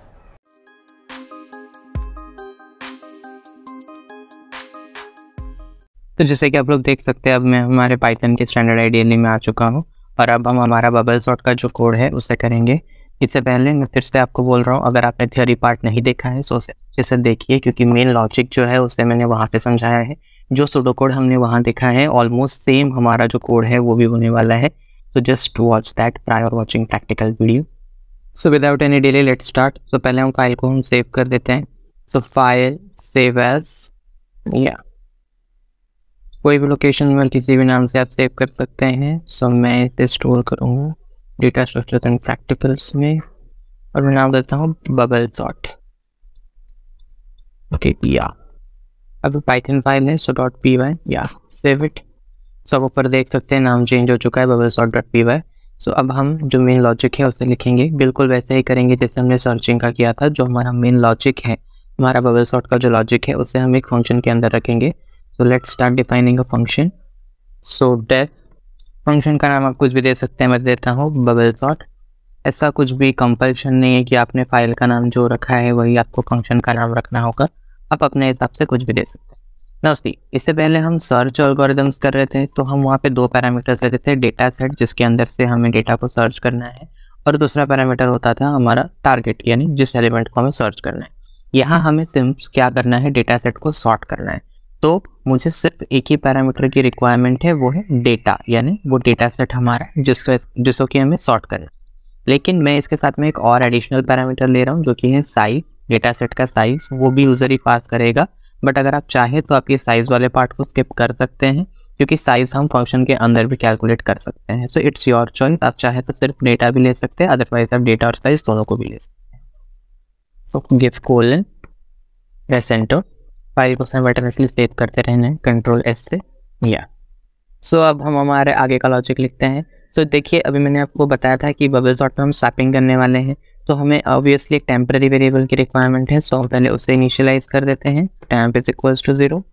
Speaker 1: तो जैसे कि आप लोग देख सकते हैं अब मैं हमारे पाइथन के स्टैंडर्ड आइडियली में आ चुका हूँ और अब हम हमारा बबल शॉट का जो कोड है उसे करेंगे इससे पहले मैं फिर से आपको बोल रहा हूँ अगर आपने थियोरी पार्ट नहीं देखा है तो उसे अच्छे से देखिए क्योंकि मेन लॉजिक जो है उसे मैंने वहाँ पे समझाया है जो सुडो कोड हमने वहाँ देखा है ऑलमोस्ट सेम हमारा जो कोड है वो भी होने वाला है so just watch that prior watching practical video so without any delay let start so पहले हम फाइल को हम सेव कर देते हैं सो फाइल सेव एज या कोई भी लोकेशन में किसी भी नाम से आप सेव कर सकते हैं सो so, मैं इसे स्टोर करूँगा डेटा स्ट्रक्चर एंड प्रैक्टिकल्स में और मैं नाम देता हूँ bubble dot okay P R अब पाइथन फाइल है सो डॉट पी वाई या सेव इट सब ऊपर देख सकते हैं नाम चेंज हो चुका है bubble dot dot P Y so अब हम जो मेन लॉजिक है उसे लिखेंगे बिल्कुल वैसे ही करेंगे जैसे हमने सर्चिंग का किया था जो हमारा मेन लॉजिक है हमारा बबल सॉट का जो लॉजिक है उसे हम एक फंक्शन के अंदर रखेंगे so let's start defining a function so def function का नाम आप कुछ भी दे सकते हैं मैं देता हूँ बबल सॉट ऐसा कुछ भी कंपल्शन नहीं है कि आपने फाइल का नाम जो रखा है वही आपको फंक्शन का नाम रखना होगा आप अपने हिसाब से कुछ भी दे सकते हैं नमस्ते इससे पहले हम सर्च एल्गोरिदम्स कर रहे थे तो हम वहाँ पे दो पैरामीटर्स लेते थे डेटा सेट जिसके अंदर से हमें डेटा को सर्च करना है और दूसरा पैरामीटर होता था हमारा टारगेट यानी जिस एलिमेंट को हमें सर्च करना है यहाँ हमें सिम्स क्या करना है डेटा सेट को सॉर्ट करना है तो मुझे सिर्फ एक ही पैरामीटर की रिक्वायरमेंट है वो है डेटा यानी वो डेटा सेट हमारा जिसको जिसको कि हमें सॉर्ट करें लेकिन मैं इसके साथ में एक और एडिशनल पैरामीटर ले रहा हूँ जो कि है साइज़ डेटा सेट का साइज़ वो भी यूज़र ही पास करेगा बट अगर आप चाहें तो आप ये साइज़ वाले पार्ट को स्किप कर सकते हैं क्योंकि साइज़ हम फंक्शन के अंदर भी कैलकुलेट कर सकते हैं सो इट्स योर चॉइस आप चाहे तो सिर्फ डेटा भी ले सकते हैं अदरवाइज आप डेटा और साइज़ दोनों को भी ले सकते हैं सो गिव कोलन रेसेंटो फाइव परसेंट बटन इसलिए सेव करते रहने कंट्रोल एस से या सो अब हम हमारे आगे का लॉजिक लिखते हैं सो देखिए अभी मैंने आपको बताया था कि बबल डॉट में हम शॉपिंग करने वाले हैं तो हमें ऑब्वियसली एक टेम्प्रेरी वेरिएबल की रिक्वायरमेंट है सो हम पहले उसे इनिशियलाइज कर देते हैं temp is equal to zero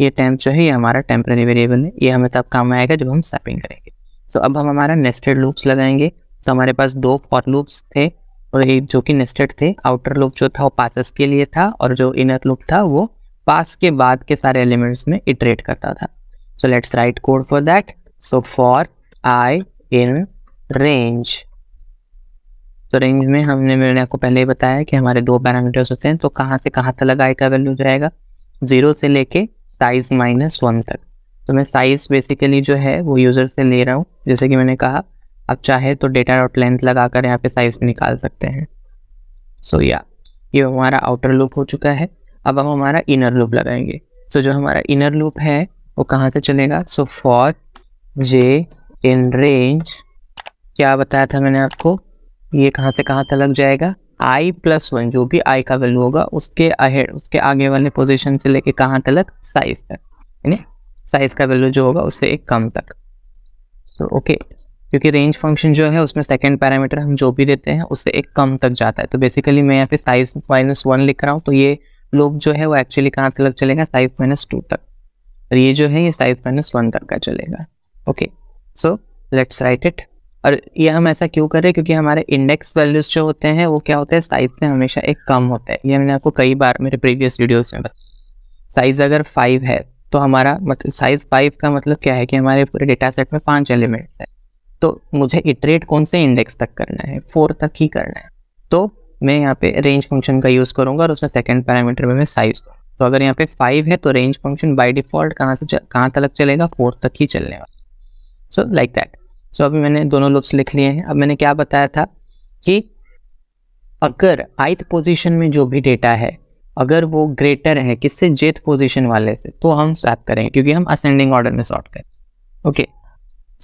Speaker 1: ये टैम्प जो है ये हमारा टेम्प्रेरी वेरिएबल है ये हमें तब काम आएगा जब हम शॉपिंग करेंगे सो अब हम हमारा नेस्टेड लूप्स लगाएंगे तो हमारे पास दो फॉर लूप्स थे और एक जो कि नेस्टेड थे आउटर लूप जो था वो पासेस के लिए था और जो इनर लूप था वो पास के बाद के सारे एलिमेंट्स में इटरेट करता था so let's write code for that so for i in range तो रेंज में हमने मैंने आपको पहले ही बताया कि हमारे दो पैरामीटर्स होते हैं तो कहाँ से कहाँ तक आई का वैल्यू जाएगा जीरो से लेके साइज माइनस वन तक तो मैं साइज़ बेसिकली जो है वो यूज़र से ले रहा हूँ जैसे कि मैंने कहा आप चाहे तो डेटा डॉट लेंथ लगा कर यहाँ पे साइज़ निकाल सकते हैं सो so, या yeah, ये हमारा आउटर लुक हो चुका है अब हम हमारा इनर लूप लगाएंगे सो so, जो हमारा इनर लूप है वो कहाँ से चलेगा so for j in range क्या बताया था मैंने आपको ये कहाँ से कहाँ तक लग जाएगा आई प्लस वन जो भी आई का वैल्यू होगा उसके अहेड उसके आगे वाले पोजिशन से लेके कहाँ तक साइज तक ना साइज का वैल्यू जो होगा उससे एक कम तक सो so, ओके okay. क्योंकि रेंज फंक्शन जो है उसमें सेकेंड पैरामीटर हम जो भी देते हैं उससे एक कम तक जाता है तो बेसिकली मैं यहाँ पे साइज माइनस वन लिख रहा हूँ तो ये लोग जो है वो एक्चुअली कहाँ तक चलेगा साइव माइनस टू तक और ये जो है ये साइव माइनस वन तक का चलेगा okay so let's write it और ये हम ऐसा क्यों कर रहे हैं क्योंकि हमारे इंडेक्स वैल्यूज जो होते हैं वो क्या होते हैं साइज से हमेशा एक कम होता है ये मैंने आपको कई बार मेरे प्रीवियस वीडियोज में बताया साइज़ अगर फाइव है तो हमारा मतलब साइज़ फाइव का मतलब क्या है कि हमारे पूरे डेटा सेट में पाँच एलिमेंट्स हैं तो मुझे इटरेट कौन से इंडेक्स तक करना है फोर तक ही करना है तो मैं यहाँ पे रेंज फंक्शन का यूज़ करूँगा और उसमें सेकेंड पैरामीटर में मैं साइज तो अगर यहाँ पे फाइव है तो रेंज फंक्शन बाई डिफ़ॉल्ट कहाँ से कहाँ तक चलेगा फोर्थ तक ही चलने वाला सो लाइक दैट सो अभी मैंने दोनों लूप्स लिख लिए हैं अब मैंने क्या बताया था कि अगर आइथ पोजिशन में जो भी डेटा है अगर वो ग्रेटर है किससे जेथ पोजिशन वाले से तो हम स्वैप करेंगे क्योंकि हम असेंडिंग ऑर्डर में सॉर्ट करें ओके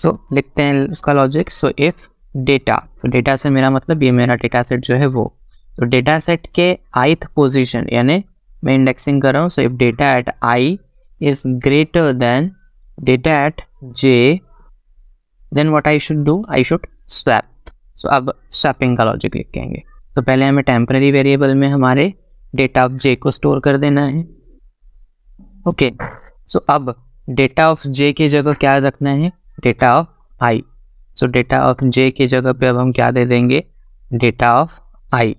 Speaker 1: सो लिखते हैं उसका लॉजिक सो इफ़ डेटा तो डेटा से मेरा मतलब ये मेरा डेटा सेट जो है वो तो डेटा सेट के आइथ पोजीशन यानी मैं इंडेक्सिंग कर रहा हूँ so if data at I is greater than data at j then what I should do I should swap so अब स्वैपिंग का लॉजिक लिखेंगे तो पहले हमें टेम्प्रेरी वेरिएबल में हमारे डेटा ऑफ जे को स्टोर कर देना है ओके सो अब डेटा ऑफ जे की जगह क्या रखना है data of i so data of j की जगह पे अब हम क्या दे देंगे डेटा ऑफ आई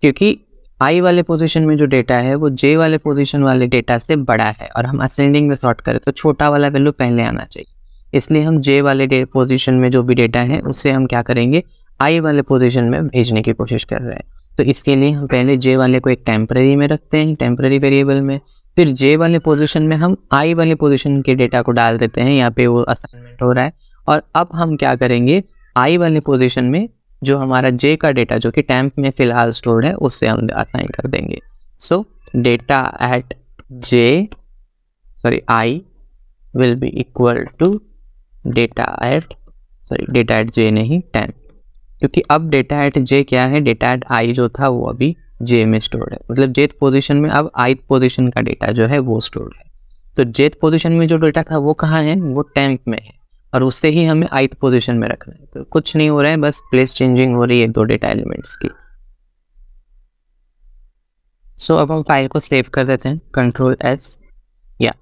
Speaker 1: क्योंकि आई वाले पोजीशन में जो डेटा है वो जे वाले पोजीशन वाले डेटा से बड़ा है और हम असेंडिंग में सॉर्ट करें तो छोटा वाला वैल्यू पहले आना चाहिए इसलिए हम जे वाले पोजीशन में जो भी डेटा है उससे हम क्या करेंगे आई वाले पोजीशन में भेजने की कोशिश कर रहे हैं तो इसके लिए हम पहले जे वाले को एक टेम्प्रेरी में रखते हैं टेम्प्रेरी वेरिएबल में फिर जे वाले पोजिशन में हम आई वाले पोजिशन के डेटा को डाल देते हैं यहाँ पे वो असाइनमेंट हो रहा है और अब हम क्या करेंगे आई वाले पोजिशन में जो हमारा जे का डेटा जो कि टैंप में फ़िलहाल स्टोर है उससे हम असाइन कर देंगे so data at j sorry i will be equal to data at sorry data at j नहीं टैंप क्योंकि अब डेटा एट जे क्या है डेटा एट आई जो था वो अभी जे में स्टोर है मतलब जेथ पोजिशन में अब आई पोजिशन का डेटा जो है वो स्टोर है तो जेथ पोजिशन में जो डेटा था वो कहाँ है वो टैंप में है और उससे ही हमें आइथ पोजिशन में रखना है तो कुछ नहीं हो रहा है बस प्लेस चेंजिंग हो रही है दो डेटा एलिमेंट्स की सो so, अब हम फाइल को सेव कर देते हैं कंट्रोल एस या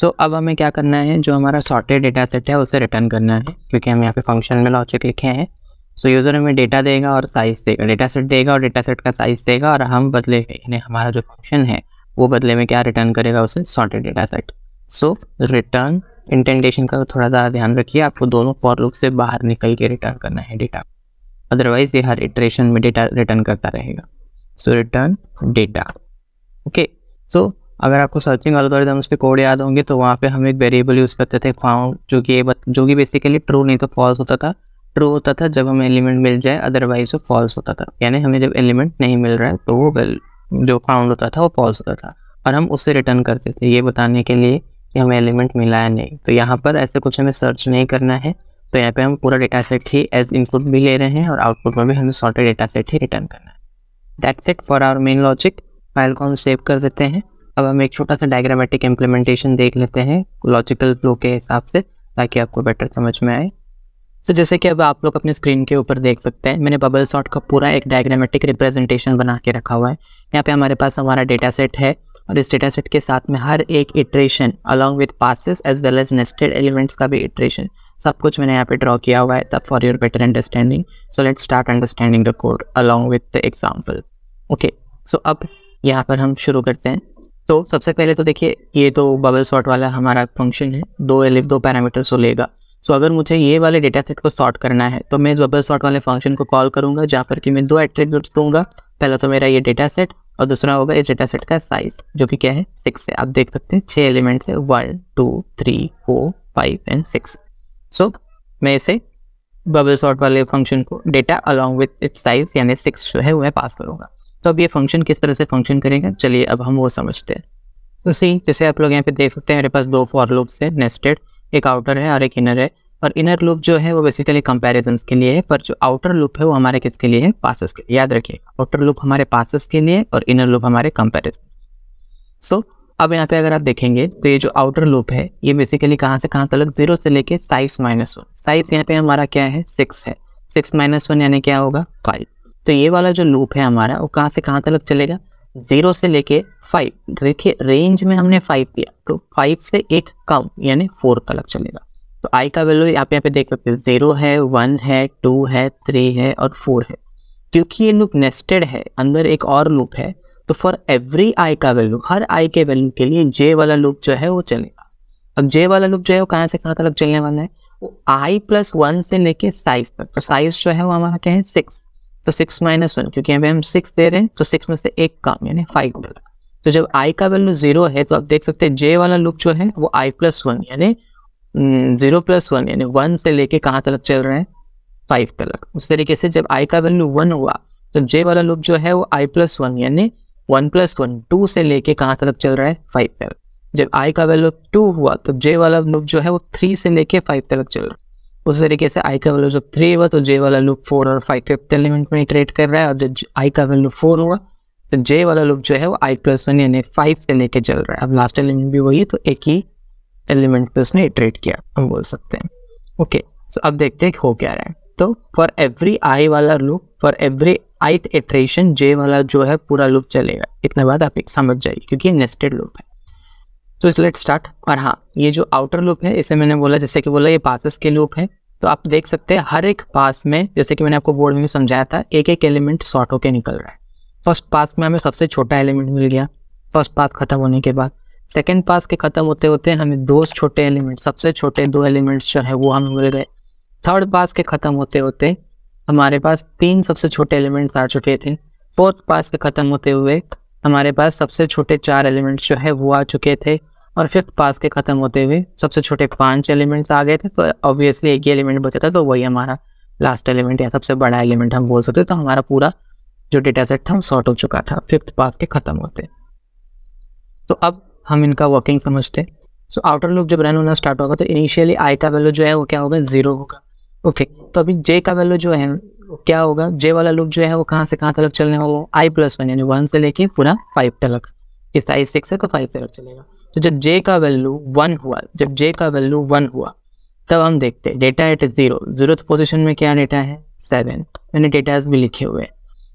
Speaker 1: सो अब हमें क्या करना है जो हमारा सॉर्टेड डेटा सेट है उसे रिटर्न करना है क्योंकि हम यहाँ पे फंक्शन में लॉजिक लिखे हैं सो so, यूज़र हमें डेटा देगा और साइज़ देगा डेटा सेट देगा और डेटा सेट का साइज़ देगा और हम बदले इन्हें हमारा जो फंक्शन है वो बदले में क्या रिटर्न करेगा उसे sorted data set so return indentation का थोड़ा ज़्यादा ध्यान रखिए आपको दोनों फॉर लूप से बाहर निकल के रिटर्न करना है डेटा अदरवाइज ये हर इटरेशन में डेटा रिटर्न करता रहेगा so return data okay so अगर आपको सर्चिंग एल्गोरिदम्स उसके कोड याद होंगे तो वहाँ पे हम एक वेरिएबल यूज़ करते थे फाउंड जो कि जो कि बेसिकली ट्रू नहीं तो फॉल्स होता था ट्रू होता था जब हमें एलिमेंट मिल जाए अदरवाइज वो फॉल्स होता था यानी हमें जब एलिमेंट नहीं मिल रहा है तो वो जो फाउंड होता था वो फॉल्स होता था और हम उससे रिटर्न करते थे ये बताने के लिए कि हमें एलिमेंट मिला है नहीं तो यहाँ पर ऐसे कुछ हमें सर्च नहीं करना है तो यहाँ पे हम पूरा डेटा सेट ही एज इनपुट भी ले रहे हैं और आउटपुट में भी हमें सॉर्टेड डेटा सेट ही रिटर्न करना है that set for our main logic file को हम सेव कर देते हैं अब हम एक छोटा सा डायग्रामेटिक इम्प्लीमेंटेशन देख लेते हैं लॉजिकल फ्लो के हिसाब से ताकि आपको बेटर समझ में आए तो so, जैसे कि अब आप लोग अपने स्क्रीन के ऊपर देख सकते हैं मैंने बबल सॉर्ट का पूरा एक डायग्रामेटिक रिप्रेजेंटेशन बना के रखा हुआ है यहाँ पे हमारे पास हमारा डेटा सेट है और स्टेटस विथ के साथ में हर एक iteration along with passes as well as nested elements का भी इटरेशन सब कुछ मैंने यहाँ पे ड्रॉ किया हुआ है तब for your better understanding so let start understanding the code along with the example okay so अब यहाँ पर हम शुरू करते हैं तो सबसे पहले तो देखिए ये तो बबल सॉर्ट वाला हमारा फंक्शन है दो एलिफ दो पैरामीटर्स वो तो लेगा सो so, अगर मुझे ये वाले डेटा सेट को सॉर्ट करना है तो मैं बबल सॉर्ट वाले फंक्शन को कॉल करूँगा जहाँ पर कि मैं दो एट्रीब्यूट्स दूंगा पहला तो मेरा ये डेटा सेट और दूसरा होगा इस डेटा सेट का साइज जो कि क्या है सिक्स है आप देख सकते हैं छह एलिमेंट्स है one two three four five and six so मैं इसे बबल सॉर्ट वाले फंक्शन को data along with it size यानी सिक्स जो है वह पास करूँगा तो अब ये फंक्शन किस तरह से फंक्शन करेगा चलिए अब हम वो समझते हैं तो सी जैसे आप लोग यहाँ पे देख सकते हैं मेरे पास दो फॉर लूप्स है नेस्टेड एक आउटर है और एक इनर है और इनर लूप जो है वो बेसिकली कंपेरिजन के लिए है पर जो आउटर लूप है वो हमारे किसके लिए है पासिस के याद रखिए आउटर लूप हमारे पासिस के लिए और इनर लूप हमारे कंपेरिजन सो अब यहाँ पे अगर आप देखेंगे तो ये जो आउटर लूप है ये बेसिकली कहाँ से कहाँ तक जीरो से लेके साइज माइनस वन साइज यहाँ पे हमारा क्या है सिक्स है सिक्स माइनस वन यानी क्या होगा फाइव तो ये वाला जो लूप है हमारा वो कहाँ से कहाँ तक चलेगा जीरो से लेके फाइव देखिए रेंज में हमने फाइव दिया तो फाइव से एक कम यानी फोर तक चलेगा तो आई का वैल्यू आप यहाँ पे देख सकते हैं जीरो है वन है टू है थ्री है और फोर है क्योंकि ये लूप नेस्टेड है अंदर एक और लूप है तो फॉर एवरी आई का वैल्यू हर आई के वैल्यू के लिए जे वाला लूप जो है वो चलेगा अब जे वाला लूप जो है वो कहाँ से कहाँ तक चलने वाला है वो आई प्लस वन से लेके साइज तक तो साइज जो है वो हमारा क्या है सिक्स तो सिक्स माइनस वन क्योंकि यहाँ पे हम सिक्स दे रहे हैं तो सिक्स में से एक काम यानी फाइव तो जब आई का वैल्यू जीरो है तो आप देख सकते हैं जे वाला लूप जो है वो आई प्लस वन यानी जीरो प्लस वन यानी वन से लेके कहाँ तक चल रहे हैं फाइव तक उस तरीके से जब आई का वैल्यू वन हुआ तो जे वाला लूप जो है वो आई प्लस वन यानी वन प्लस वन टू से लेके कहाँ तक चल रहा है फाइव तक जब आई का वैल्यू टू हुआ तो जे वाला लूप जो है वो थ्री से लेके फाइव तक चल रहा है उस तरीके से आई का वैल्यू जब थ्री हुआ तो जे वाला लूप फोर और फाइव फिफ्थ एलिमेंट में ट्रेड कर रहा है और जब आई का वैल्यू फोर हुआ तो जे वाला लूप जो है वो आई प्लस वन यानी फाइव से लेके चल रहा है अब लास्ट एलिमेंट भी वही तो एक ही एलिमेंट पे उसने इटरेट किया हम बोल सकते हैं ओके सो अब देखते हैं हो क्या रहा है तो फॉर एवरी आई वाला loop for every ith iteration J वाला जो है पूरा लूप चलेगा इतने बाद आप एक समझ जाइए क्योंकि नेस्टेड लूप है तो इस लेट स्टार्ट और हाँ ये जो आउटर लूप है इसे मैंने बोला जैसे कि बोला ये पासिस के लूप है तो आप देख सकते हैं हर एक पास में जैसे कि मैंने आपको बोर्ड में समझाया था एक एक एलिमेंट शॉर्ट होकर निकल रहा है फर्स्ट पास में हमें सबसे छोटा एलिमेंट मिल गया फर्स्ट पास खत्म होने के बाद सेकेंड पास के ख़त्म होते होते हमें दो छोटे एलिमेंट सबसे छोटे दो एलिमेंट्स जो है वो हम मिल गए थर्ड पास के ख़त्म होते होते हमारे पास तीन सबसे छोटे एलिमेंट्स आ चुके थे फोर्थ पास के ख़त्म होते हुए हमारे पास सबसे छोटे चार एलिमेंट्स जो है वो आ चुके थे और फिफ्थ पास के ख़त्म होते हुए सबसे छोटे पांच एलिमेंट्स आ गए थे तो ऑब्वियसली एक ही एलिमेंट बचा था तो वही हमारा लास्ट एलिमेंट या सबसे बड़ा एलिमेंट हम बोल सकते तो हमारा पूरा जो डेटा सेट था सॉर्ट हो चुका था फिफ्थ पास के ख़त्म होते तो अब हम इनका वर्किंग समझते हैं सो आउटर लूप जब रन होना स्टार्ट होगा तो इनिशियली आई का वैल्यू जो है वो क्या होगा ज़ीरो होगा ओके okay, तो अभी जे का वैल्यू जो है क्या होगा जे वाला लूप जो है वो कहाँ से कहाँ तक चलने वाला वो आई प्लस वन यानी वन से लेके पूरा फाइव तक इस आई सिक्स है तो फाइव तक चलेगा तो जब जे का वैल्यू वन हुआ जब जे का वैल्यू वन हुआ तब हम देखते हैं data at zero zero position में क्या डेटा है सेवन मैंने डेटाज भी लिखे हुए हैं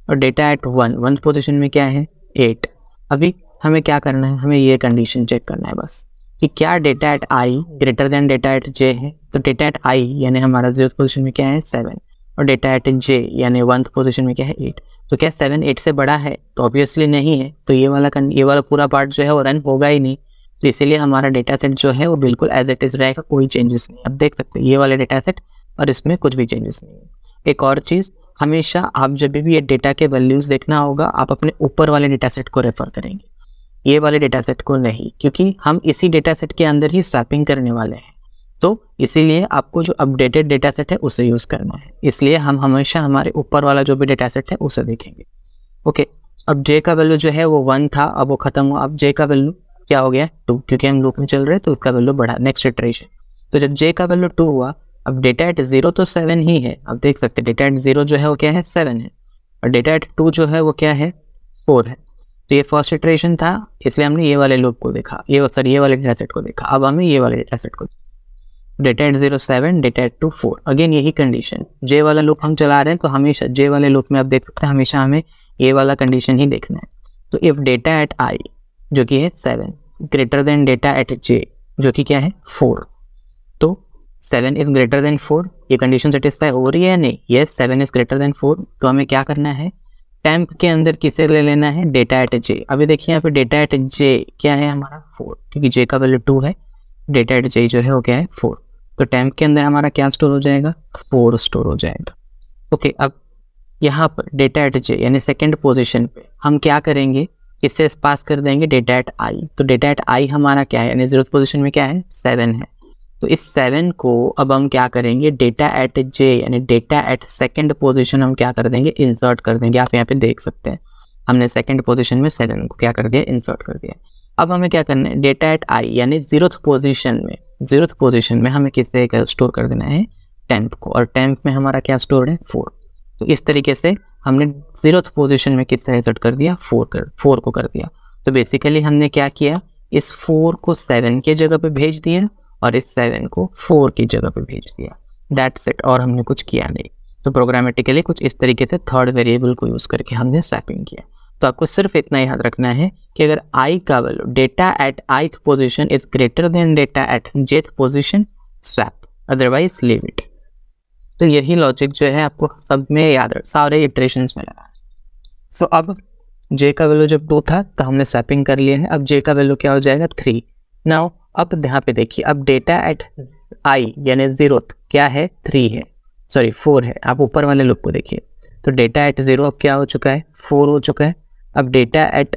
Speaker 1: और data at one one position में क्या है एट अभी हमें क्या करना है हमें ये कंडीशन चेक करना है बस कि क्या data at I greater than data at J है तो डेटा एट आई यानी हमारा जीरो पोजिशन में क्या है सेवन और डेटा एट जे यानी वन पोजिशन में क्या है एट तो क्या सेवन एट से बड़ा है तो ऑब्वियसली नहीं है तो ये वाला ये वाला पूरा पार्ट जो है वो रन होगा ही नहीं तो इसीलिए हमारा डेटा सेट जो है वो बिल्कुल एज इट इज़ रहेगा कोई चेंजेस नहीं आप देख सकते ये वाला डेटा सेट और इसमें कुछ भी चेंजेस नहीं है एक और चीज़ हमेशा आप जब भी ये डेटा के वैल्यूज़ देखना होगा आप अपने ऊपर वाले डेटा सेट को रेफर करेंगे ये वाले डेटा सेट को नहीं क्योंकि हम इसी डेटा सेट के अंदर ही स्वैपिंग करने वाले हैं तो इसीलिए आपको जो अपडेटेड डेटा सेट है उसे यूज़ करना है इसलिए हम हमेशा हमारे ऊपर वाला जो भी डेटा सेट है उसे देखेंगे ओके अब जे का वैल्यू जो है वो वन था अब वो ख़त्म हुआ अब जे का वैल्यू क्या हो गया टू क्योंकि हम लूप में चल रहे हैं तो उसका वैल्यू बढ़ा नेक्स्ट इटरेशन तो जब जे का वैल्यू टू हुआ अब डेटा एट जीरो तो सेवन ही है अब देख सकते डेटा एट जीरो जो है वो क्या है सेवन है और डेटा एट टू जो है वो क्या है फोर है तो ये फर्स्ट इटरेशन था इसलिए हमने ये वाले लूप को देखा ये सर ये वाले डेटा सेट को देखा अब हमें ये वाले डेटा सेट को data at zero seven data at two four again यही कंडीशन जे वाला लूप हम चला रहे हैं तो हमेशा जे वाले लूप में आप देख सकते हैं हमेशा हमें ये वाला कंडीशन ही देखना है तो इफ़ डेटा एट आई जो कि है seven greater than data at J जो कि क्या है फोर तो seven is greater than four ये कंडीशन सेटिस्फाई हो रही है या नहीं ये seven is greater than four तो हमें क्या करना है टेम्प के अंदर किसे ले लेना है डेटा एट जे अभी देखिए यहाँ पे डेटा एट जे क्या है हमारा फोर क्योंकि जे का वैल्यू टू है डेटा एट जे जो है वो क्या है फोर तो टेम्प के अंदर हमारा क्या स्टोर हो जाएगा फोर स्टोर हो जाएगा ओके अब यहाँ पर डेटा एट जे यानी सेकेंड पोजिशन पे हम क्या करेंगे किससे पास कर देंगे डेटा एट आई तो डेटा एट आई हमारा क्या है यानी जीरो पोजिशन में क्या है सेवन है तो इस सेवन को अब हम क्या करेंगे डेटा एट जे यानी डेटा एट सेकेंड पोजिशन हम क्या कर देंगे इंसर्ट कर देंगे आप यहाँ पे देख सकते हैं हमने सेकेंड पोजिशन में सेवन को क्या कर दिया इंसर्ट कर दिया अब हमें क्या करना है डेटा एट आई यानी जीरोथ पोजिशन में जीरोथ पोजिशन में हमें किससे स्टोर कर देना है टेंथ को और टेंथ में हमारा क्या स्टोर है फोर तो इस तरीके से हमने जीरोथ पोजिशन में किससे इंसर्ट कर दिया फोर कर फोर को कर दिया तो बेसिकली हमने क्या किया इस फोर को सेवन के जगह पे भेज दिया और इस सेवन को फोर की जगह पे भेज दिया दैट्स इट और हमने कुछ किया नहीं तो प्रोग्रामेटिकली कुछ इस तरीके से थर्ड वेरिएबल को यूज़ करके हमने स्वैपिंग किया तो आपको सिर्फ इतना याद रखना है कि अगर i का value data at ith position is greater than data at jth position swap otherwise leave it तो यही लॉजिक जो है आपको सब में याद रख सारे इटरेशन में लगा सो so, अब जे का वैल्यू जब टू था तो हमने स्वैपिंग कर लिए हैं अब जे का वैल्यू क्या हो जाएगा थ्री नाउ अब यहाँ पे देखिए अब डेटा एट आई यानी जीरो क्या है थ्री है सॉरी फोर है आप ऊपर वाले लुक को देखिए तो डेटा एट ज़ीरो अब क्या हो चुका है फोर हो चुका है अब data at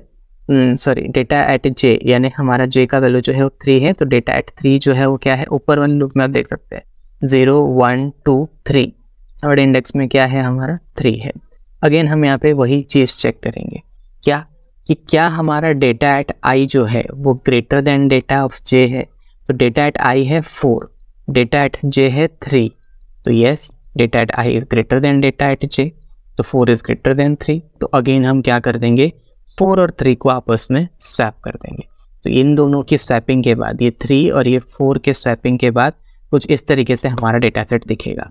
Speaker 1: sorry data at J यानी हमारा जे का वैल्यू जो है वो थ्री है तो डेटा एट थ्री जो है वो क्या है ऊपर वाले लुक में आप देख सकते हैं ज़ीरो वन टू थ्री और इंडेक्स में क्या है हमारा थ्री है अगेन हम यहाँ पे वही चीज़ चेक करेंगे क्या कि क्या हमारा डेटा एट आई जो है वो greater than data of J है तो डेटा एट आई है फोर डेटा एट जे है थ्री तो yes data at I is greater than data at J तो four is greater than three तो अगेन हम क्या कर देंगे फोर और थ्री को आपस में स्वैप कर देंगे तो इन दोनों की स्वैपिंग के बाद ये थ्री और ये फोर के स्वैपिंग के बाद कुछ इस तरीके से हमारा डेटा सेट दिखेगा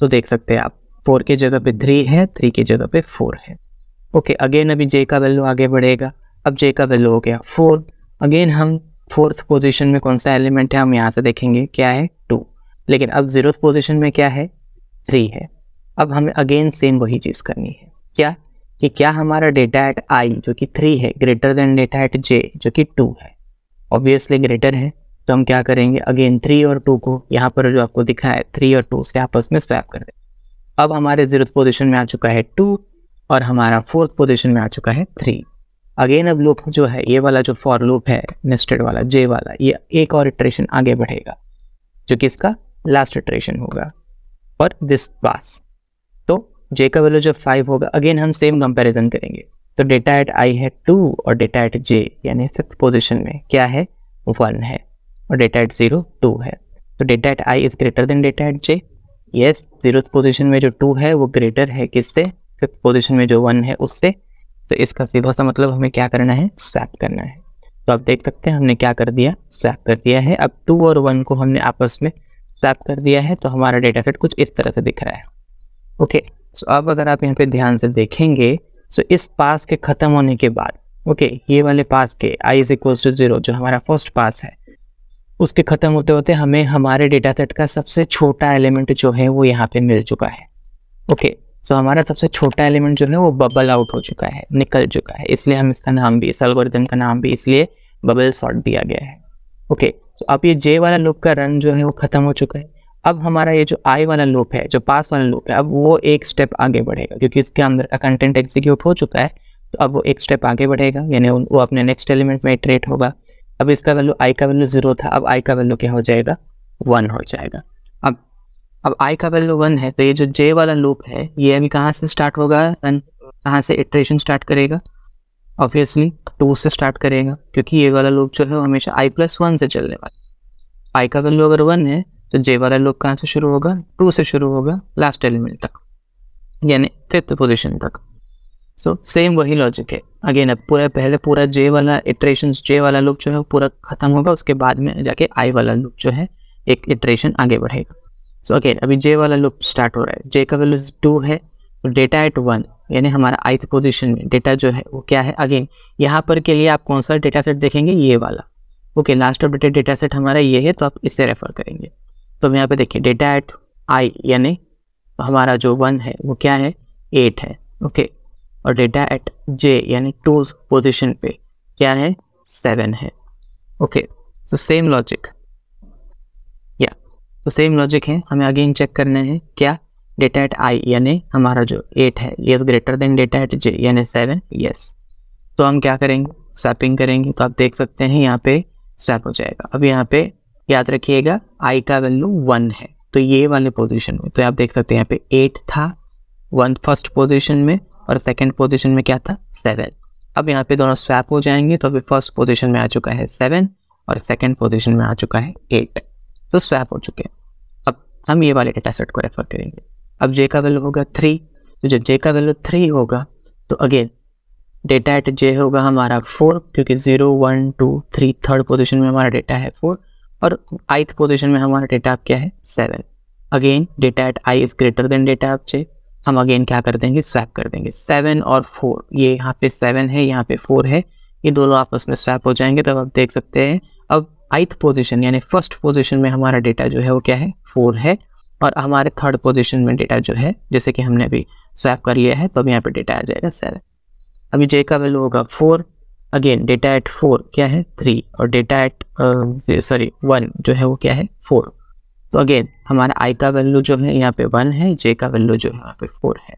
Speaker 1: तो देख सकते हैं आप फोर के जगह पे थ्री है थ्री के जगह पे फोर है ओके अगेन अभी जे का वैल्यू आगे बढ़ेगा अब जे का वैल्यू हो गया फोर्थ अगेन हम फोर्थ पोजीशन में कौन सा एलिमेंट है हम यहाँ से देखेंगे क्या है टू लेकिन अब जीरो पोजीशन में क्या है थ्री है अब हमें अगेन सेम वही चीज़ करनी है क्या कि क्या हमारा डेटा एट आई जो कि थ्री है greater than data at J जो कि टू है ऑब्वियसली ग्रेटर है तो हम क्या करेंगे अगेन थ्री और टू को यहाँ पर जो आपको दिखा है थ्री और टू से आपस में स्वैप कर दें अब हमारे जीरो पोजिशन में आ चुका है टू और हमारा फोर्थ पोजिशन में आ चुका है थ्री अगेन अब लूप जो है ये वाला जो फॉर लूप है नेस्टेड वाला जे वाला ये एक और इटरेशन आगे बढ़ेगा जो कि इसका लास्ट इटरेशन होगा और दिस पास तो जे का वैल्यू जब फाइव होगा अगेन हम सेम कंपैरिजन करेंगे तो डेटा एट आई है टू और डेटा एट जे यानी फिफ्थ पोजिशन में क्या है वन है और डेटा एट जीरो टू है तो data at I is greater than data at J yes zero position में जो टू है वो ग्रेटर है किससे फिफ्थ पोजिशन में जो वन है उससे तो इसका सीधा सा मतलब हमें क्या करना है स्वैप करना है तो आप देख सकते हैं हमने क्या कर दिया स्वैप कर दिया है अब टू और वन को हमने आपस में स्वैप कर दिया है तो हमारा डेटा सेट कुछ इस तरह से दिख रहा है ओके सो अब अगर आप यहाँ पे ध्यान से देखेंगे सो इस पास के ख़त्म होने के बाद ओके ये वाले पास के I is equals to zero जो हमारा फर्स्ट पास है उसके ख़त्म होते होते हमें हमारे डेटा सेट का सबसे छोटा एलिमेंट जो है वो यहाँ पे मिल चुका है ओके सो so, हमारा सबसे छोटा एलिमेंट जो है वो बबल आउट हो चुका है निकल चुका है इसलिए हम इसका नाम भी इस एल्गोरिदम का नाम भी इसलिए बबल सॉर्ट दिया गया है ओके okay, तो so अब ये जे वाला लूप का रन जो है वो ख़त्म हो चुका है अब हमारा ये जो आई वाला लूप है जो पास वाला लूप है अब वो एक स्टेप आगे बढ़ेगा क्योंकि इसके अंदर कंटेंट एग्जीक्यूट हो चुका है तो अब वो एक स्टेप आगे बढ़ेगा यानी वो अपने नेक्स्ट एलिमेंट में ट्रेट होगा अब इसका वैल्यू आई का वैल्यू ज़ीरो था अब आई का वैल्यू क्या हो जाएगा वन हो जाएगा अब अब आई का वैल्यू वन है तो ये जो जे वाला लूप है ये अभी कहाँ से स्टार्ट होगा रन कहाँ से इटरेशन स्टार्ट करेगा ऑब्वियसली टू से स्टार्ट करेगा क्योंकि ये वाला लूप जो है हमेशा आई प्लस वन से चलने वाला आई का वैल्यू अगर वन है तो जे वाला लूप कहाँ से शुरू होगा टू से शुरू होगा लास्ट एलिमेंट तक यानी फिफ्थ पोजिशन तक सो सेम वही लॉजिक है अगेन अब पूरा पहले पूरा जे वाला इटरेशन जे वाला लूप जो है पूरा खत्म होगा उसके बाद में जाके आई वाला लूप जो है एक इटरेशन आगे बढ़ेगा सो अगेन अभी जे वाला लुप स्टार्ट हो रहा है जे का वैल्यूज टू है तो डेटा एट वन यानी हमारा आइथ पोजिशन में डेटा जो है वो क्या है अगेन यहाँ पर के लिए आप कौन सा डेटा सेट देखेंगे ये वाला okay last updated data set हमारा ये है तो आप इससे रेफर करेंगे तो हम यहाँ पे देखिए डेटा एट आई यानी हमारा जो वन है वो क्या है एट है ओके okay. और डेटा एट जे यानी टू पोजिशन पे क्या है सेवन है ओके सो सेम लॉजिक तो सेम लॉजिक है हमें अगेन चेक करना है क्या डेटा एट आई यानी हमारा जो एट है ये greater than data at J यानी सेवन यस तो हम क्या करेंगे स्वैपिंग करेंगे तो आप देख सकते हैं यहाँ पे स्वैप हो जाएगा अब यहाँ पे याद रखिएगा आई का वैल्यू वन है तो ये वाले पोजिशन में तो आप देख सकते हैं यहाँ पे एट था वन फर्स्ट पोजिशन में और सेकेंड पोजिशन में क्या था सेवन अब यहाँ पे दोनों स्वैप हो जाएंगे तो अभी फर्स्ट पोजिशन में आ चुका है सेवन और सेकेंड पोजिशन में आ चुका है एट तो स्वैप हो चुके हैं हम ये वाले डेटा सेट को रेफर करेंगे अब जे का वैल्यू होगा थ्री तो जब जे का वैल्यू थ्री होगा तो अगेन डेटा एट जे होगा हमारा फोर क्योंकि zero one two three third position में हमारा डेटा है फोर और आइथ पोजिशन में हमारा डेटा आप क्या है seven again data at I is greater than data आप जे हम अगेन क्या कर देंगे स्वैप कर देंगे सेवन और फोर ये यहाँ पे सेवन है यहाँ पे फोर है ये दोनों आपस में स्वैप हो जाएंगे तब आप देख सकते हैं आइथ पोजिशन यानी फर्स्ट पोजिशन में हमारा डेटा जो है वो क्या है फोर है और हमारे थर्ड पोजिशन में डेटा जो है जैसे कि हमने अभी स्वैप कर लिया है तो अब यहाँ पर डेटा आ जाएगा सेवन अभी जे का वैल्यू होगा four again data at four क्या है थ्री और डेटा एट सॉरी वन जो है वो क्या है फोर तो अगेन हमारा आई का वैल्यू जो है यहाँ पे वन है जे का वैल्यू जो है यहाँ पे फोर है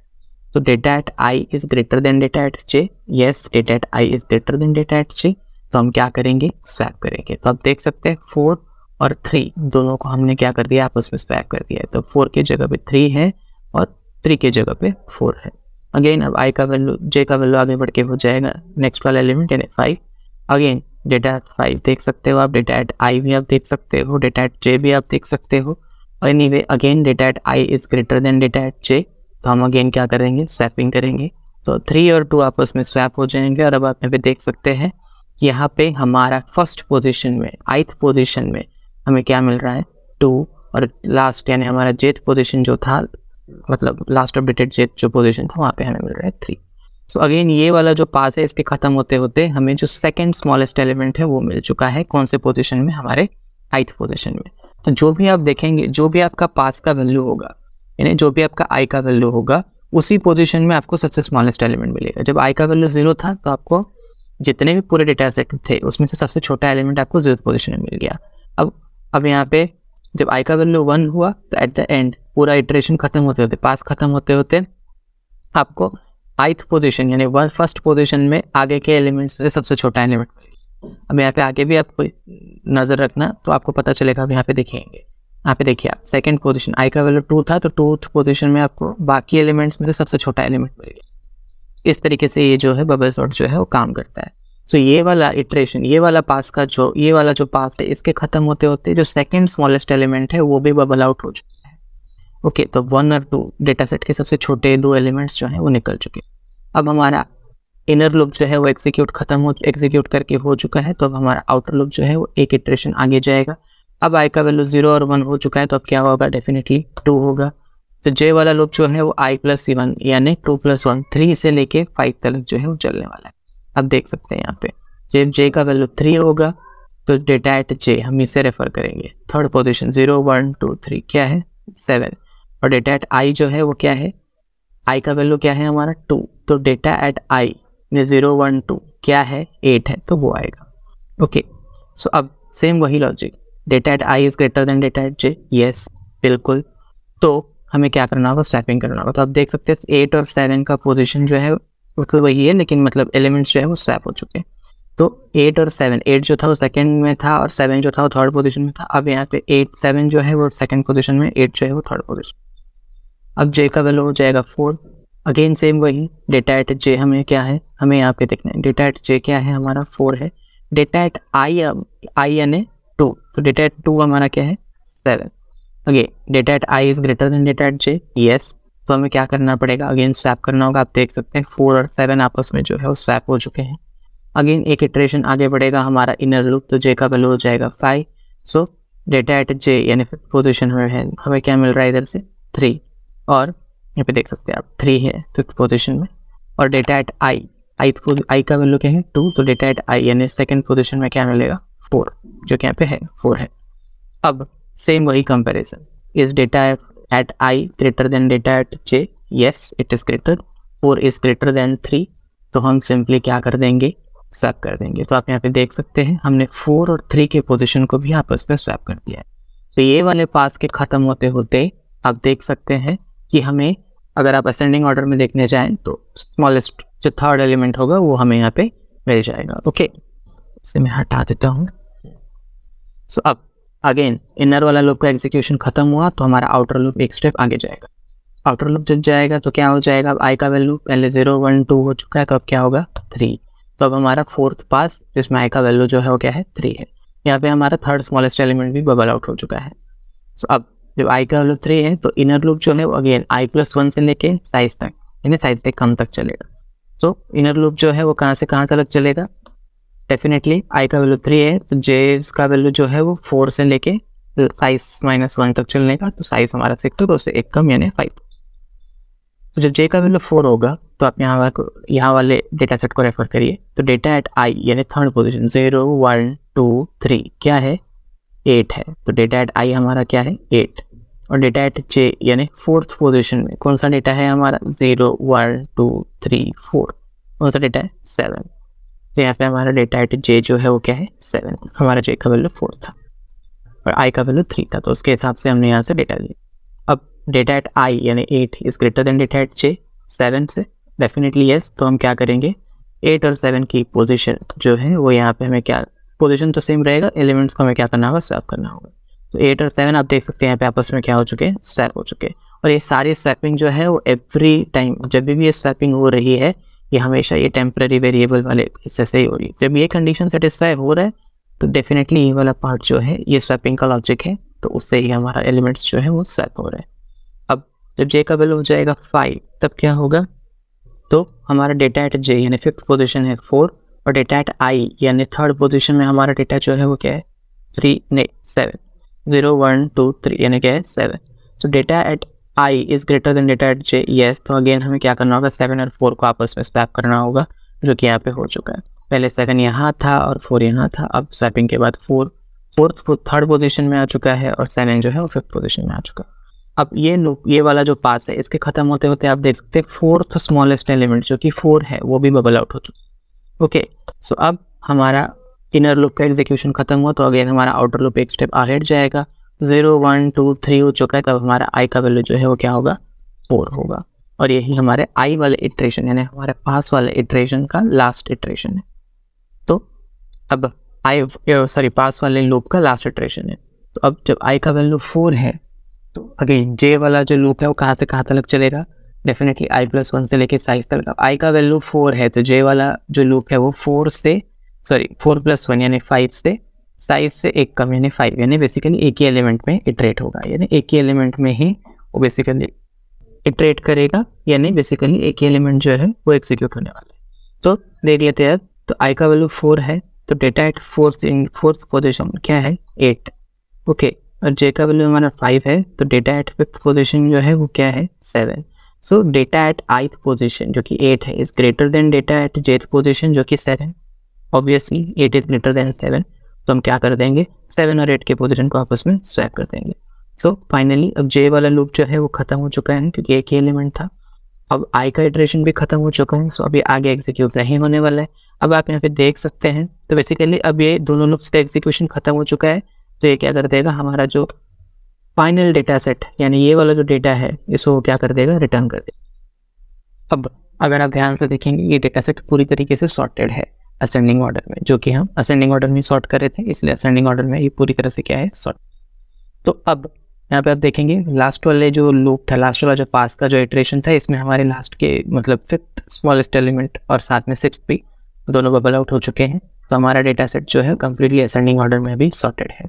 Speaker 1: तो data at I is greater than data at J yes data at I is greater than data at J तो हम क्या करेंगे स्वैप करेंगे तो आप देख सकते हैं फोर और थ्री दोनों को हमने क्या कर दिया आपस में स्वैप कर दिया है तो फोर के जगह पे थ्री है और थ्री के जगह पे फोर है अगेन अब आई का वैल्यू जे का वैल्यू आगे बढ़ के हो जाएगा नेक्स्ट वाला एलिमेंट यानी five again data at five देख सकते हो आप डेटा एट आई भी आप देख सकते हो डेटा एट जे भी आप देख सकते हो anyway again data at I is greater than data at J तो हम अगेन क्या करेंगे स्वैपिंग करेंगे तो थ्री और टू आपस में स्वैप हो जाएंगे और अब आप यहाँ पे देख सकते हैं यहाँ पे हमारा फर्स्ट पोजीशन में आइथ पोजीशन में हमें क्या मिल रहा है टू और लास्ट यानी हमारा जेथ पोजीशन जो था मतलब लास्ट अपडेटेड जेथ जो पोजीशन था वहाँ पे हमें मिल रहा है थ्री सो so अगेन ये वाला जो पास है इसके ख़त्म होते होते हमें जो सेकेंड स्मॉलेस्ट एलिमेंट है वो मिल चुका है कौन से पोजिशन में हमारे आइथ पोजिशन में तो जो भी आप देखेंगे जो भी आपका पास का वैल्यू होगा यानी जो भी आपका आई का वैल्यू होगा उसी पोजिशन में आपको सबसे स्मॉलेस्ट एलिमेंट मिलेगा जब आई का वैल्यू जीरो था तो आपको जितने भी पूरे डेटा सेट थे उसमें से सबसे छोटा एलिमेंट आपको जीरो पोजिशन में मिल गया अब अब यहाँ पे जब आई का वैल्यू वन हुआ तो एट द एंड पूरा इटरेशन खत्म होते होते पास खत्म होते होते आपको आइथ पोजिशन यानी वन फर्स्ट पोजिशन में आगे के एलिमेंट्स से सबसे छोटा एलिमेंट अब यहाँ पे आगे भी आपको नज़र रखना तो आपको पता चलेगा अब यहाँ पे देखेंगे यहाँ पे देखिए आप सेकेंड पोजिशन आई का वैल्यू टू था तो टूथ पोजिशन में आपको बाकी एलिमेंट्स में से सबसे छोटा एलिमेंट मिल गया इस तरीके से ये जो है बबल सॉर्ट जो है वो काम करता है सो so, ये वाला इटरेशन ये वाला पास का जो ये वाला जो पास है इसके ख़त्म होते होते जो सेकेंड स्मॉलेस्ट एलिमेंट है वो भी बबल आउट हो चुका है ओके तो वन और टू डेटा सेट के सबसे छोटे दो एलिमेंट्स जो हैं वो निकल चुके अब हमारा इनर लुक जो है वो एग्जीक्यूट खत्म हो एग्जीक्यूट करके हो चुका है तो अब हमारा आउटर लुक जो है वो एक इटरेशन आगे जाएगा अब आई का वैल्यू जीरो और वन हो चुका है तो अब क्या होगा डेफिनेटली टू होगा तो जे वाला लूप जो है वो आई प्लस सी वन यानी टू प्लस वन थ्री से लेके फाइव तक जो है वो चलने वाला है अब देख सकते हैं यहाँ पे तो जब जे का वैल्यू थ्री होगा तो डेटा एट जे हम इसे रेफर करेंगे third position zero one two three क्या है सेवन और डेटा एट आई जो है वो क्या है आई का वैल्यू क्या है हमारा टू तो डेटा एट आई में ज़ीरो वन टू क्या है एट है तो वो आएगा ओके सो अब सेम वही logic data at I is greater than data at J yes बिल्कुल तो हमें क्या करना होगा स्वैपिंग करना होगा तो आप देख सकते हैं एट और सेवन का पोजिशन जो है वो तो वही है लेकिन मतलब एलिमेंट्स जो है वो स्वैप हो चुके हैं तो एट और सेवन एट जो था वो सेकंड में था और सेवन जो था वो थर्ड पोजिशन में था अब यहाँ पे एट सेवन जो है वो सेकेंड पोजिशन में एट जो है वो थर्ड पोजिशन अब जे का वैल्यू हो जाएगा फोर अगेन सेम वही डेटा एट जे हमें क्या है हमें यहाँ पे देखना है डेटा एट जे क्या है हमारा फोर है data at I I N A two तो डेटा एट टू हमारा क्या है seven okay data at I is greater than data at J yes तो हमें क्या करना पड़ेगा अगेन स्वैप करना होगा आप देख सकते हैं फोर और सेवन आपस में जो है वो स्वैप हो चुके हैं अगेन एक इटरेशन आगे बढ़ेगा हमारा इनर लूप तो जे का वैल्यू हो जाएगा five so data at J यानी फिफ्थ पोजिशन में है हमें क्या मिल रहा है इधर से थ्री और यहाँ पे देख सकते हैं आप थ्री है फिफ्थ पोजिशन में और डेटा एट आई आई आई का वैल्यू क्या है टू तो डेटा एट आई यानी सेकेंड पोजिशन में क्या मिलेगा फोर जो कि यहाँ पे है फोर है अब Same way comparison. Is data at i greater than data at j? Yes, it is greater. 4 is greater than 3. तो हम सिंपली क्या कर देंगे स्वैप कर देंगे तो आप यहाँ पे देख सकते हैं हमने फोर और थ्री के पोजीशन को भी आपस में स्वैप कर दिया है तो ये वाले पास के ख़त्म होते होते आप देख सकते हैं कि हमें अगर आप असेंडिंग ऑर्डर में देखने जाएं तो स्मॉलेस्ट जो थर्ड एलिमेंट होगा वो हमें यहाँ पे मिल जाएगा ओके इसे मैं हटा देता हूँ सो so, अब अगेन इनर वाला लूप का एग्जीक्यूशन खत्म हुआ तो हमारा आउटर लूप एक स्टेप आगे जाएगा आउटर लूप जब जाएगा तो क्या हो जाएगा अब आई का वैल्यू पहले जीरो वन टू हो चुका है तो अब क्या होगा थ्री तो अब हमारा फोर्थ पास जिसमें आई का वैल्यू जो है वो क्या है थ्री है यहाँ पे हमारा थर्ड स्मॉलेस्ट एलिमेंट भी बबल आउट हो चुका है सो so, अब जब आई का वैल्यू थ्री है तो इनर लूप जो है वो अगेन आई प्लस वन से लेके साइज तक यानी साइज से कम तक चलेगा सो so, इनर लूप जो है वो कहाँ से कहाँ तक चलेगा डेफिनेटली आई का वैल्यू थ्री है तो जे का वैल्यू जो है वो फोर से लेके साइज माइनस वन तक चलने का तो साइज हमारा सिक्स तो उससे एक कम यानी फाइव तो जब जे का वैल्यू फोर होगा तो आप यहाँ वाले यहाँ वाले डेटा सेट को रेफर करिए तो डेटा एट आई यानी third position zero one two three क्या है एट है तो डेटा एट आई हमारा क्या है एट और डेटा एट जे यानी फोर्थ पोजिशन में कौन सा डेटा है हमारा zero one two three four कौन सा डेटा है सेवन तो यहाँ पे हमारा डेटा आइट जे जो है वो क्या है सेवन हमारा जे का वैल्यू फोर था और आई का वैल्यू थ्री था तो उसके हिसाब से हमने यहाँ से डेटा लिया अब डेटा एट आई यानी eight is greater than data at J seven से डेफिनेटली यस तो हम क्या करेंगे एट और सेवन की पोजिशन जो है वो यहाँ पर हमें क्या पोजिशन तो सेम रहेगा एलिमेंट्स को हमें क्या करना होगा स्वैप करना होगा तो एट और सेवन आप देख सकते हैं यहाँ पे आपस में क्या हो चुके हैं स्वैप हो चुके हैं और ये सारी स्वैपिंग जो है वो एवरी टाइम जब भी ये स्वैपिंग हो रही है कि हमेशा ये टेम्प्रेरी वेरिएबल वाले हिस्से से ही होगी जब ये कंडीशन सेटिस्फाई हो रहा है तो डेफिनेटली ये वाला पार्ट जो है ये स्वैपिंग का लॉजिक है तो उससे ही हमारा एलिमेंट्स जो है वो स्वैप हो रहा है अब जब जे का वैल्यू हो जाएगा फाइव तब क्या होगा तो हमारा डेटा एट जे यानी फिफ्थ पोजिशन है फोर और डेटा एट आई यानी थर्ड पोजिशन में हमारा डेटा जो है वो क्या है थ्री नहीं seven zero one two three यानी क्या है सेवन तो data at I is greater than data at J yes तो अगेन हमें क्या करना होगा सेवन और फोर को आपस में स्वैप करना होगा जो कि यहाँ पे हो चुका है पहले सेवन यहाँ था और फोर यहाँ था अब स्वैपिंग के बाद फोर फोर्थ को थर्ड पोजिशन में आ चुका है और सेवन जो है वो फिफ्थ पोजिशन में आ चुका है अब ये ये वाला जो पास है इसके ख़त्म होते होते आप देख सकते हैं फोर्थ स्मॉलेस्ट एलिमेंट जो कि फोर है वो भी बबल आउट हो चुका ओके सो अब हमारा इनर लूप का एग्जीक्यूशन खत्म हुआ तो अगेन हमारा आउटर लूप एक स्टेप आगे जाएगा ज़ीरो वन टू थ्री हो चुका है तब हमारा आई का वैल्यू जो है वो क्या होगा फोर होगा और यही हमारे आई वाले इट्रेशन यानी हमारे पास वाले इट्रेशन का लास्ट इट्रेशन है तो अब आई सॉरी पास वाले लूप का लास्ट इट्रेशन है तो अब जब आई का वैल्यू फोर है तो अगेन जे वाला जो लूप है वो कहाँ से कहाँ तक चलेगा डेफिनेटली आई प्लस वन से लेके साइज तक आई का वैल्यू फोर है तो जे वाला जो लूप है वो फोर से सॉरी फोर प्लस वन यानी फाइव से साइज से एक कम यानी फाइव यानी बेसिकली एक ही एलिमेंट में इटरेट होगा यानी एक ही एलिमेंट में ही वो बेसिकली इटरेट करेगा यानी बेसिकली एक ही एलिमेंट जो है वो एग्जीक्यूट होने वाला है तो देख लेते हैं तो आई का वैल्यू फोर है तो data at fourth in fourth position क्या है एट ओके और जे का वैल्यू हमारा फाइव है तो डेटा एट फिफ्थ पोजिशन जो है वो क्या है seven so data at ith position जो कि एट है is greater than data at jth position जो कि seven obviously eight is greater than seven तो हम क्या कर देंगे सेवन और एट के पोजिशन को आपस में स्वैप कर देंगे सो so, फाइनली अब जे वाला लूप जो है वो खत्म हो चुका है क्योंकि एक ही एलिमेंट था अब आई का इटरेशन भी खत्म हो चुका है सो अभी आगे एग्जीक्यूट नहीं होने वाला है अब आप यहाँ पे देख सकते हैं तो बेसिकली अब ये दोनों लूप्स का एग्जीक्यूशन खत्म हो चुका है तो ये क्या कर देगा हमारा जो फाइनल डेटा सेट यानी ये वाला जो डेटा है इसको क्या कर देगा रिटर्न कर देगा अब अगर आप ध्यान से देखेंगे ये डेटा सेट पूरी तरीके से सॉर्टेड है असेंडिंग ऑर्डर में जो कि हम असेंडिंग ऑर्डर में सॉर्ट कर रहे थे इसलिए असेंडिंग ऑर्डर में ये पूरी तरह से क्या है सॉर्ट तो अब यहाँ पे आप देखेंगे लास्ट वाले जो लूप था लास्ट वाला जो पास का जो इटरेशन था इसमें हमारे लास्ट के मतलब फिफ्थ स्मॉलेस्ट एलिमेंट और साथ में सिक्स भी दोनों बबल आउट हो चुके हैं तो हमारा डेटा सेट जो है कम्प्लीटली असेंडिंग ऑर्डर में भी सॉर्टेड है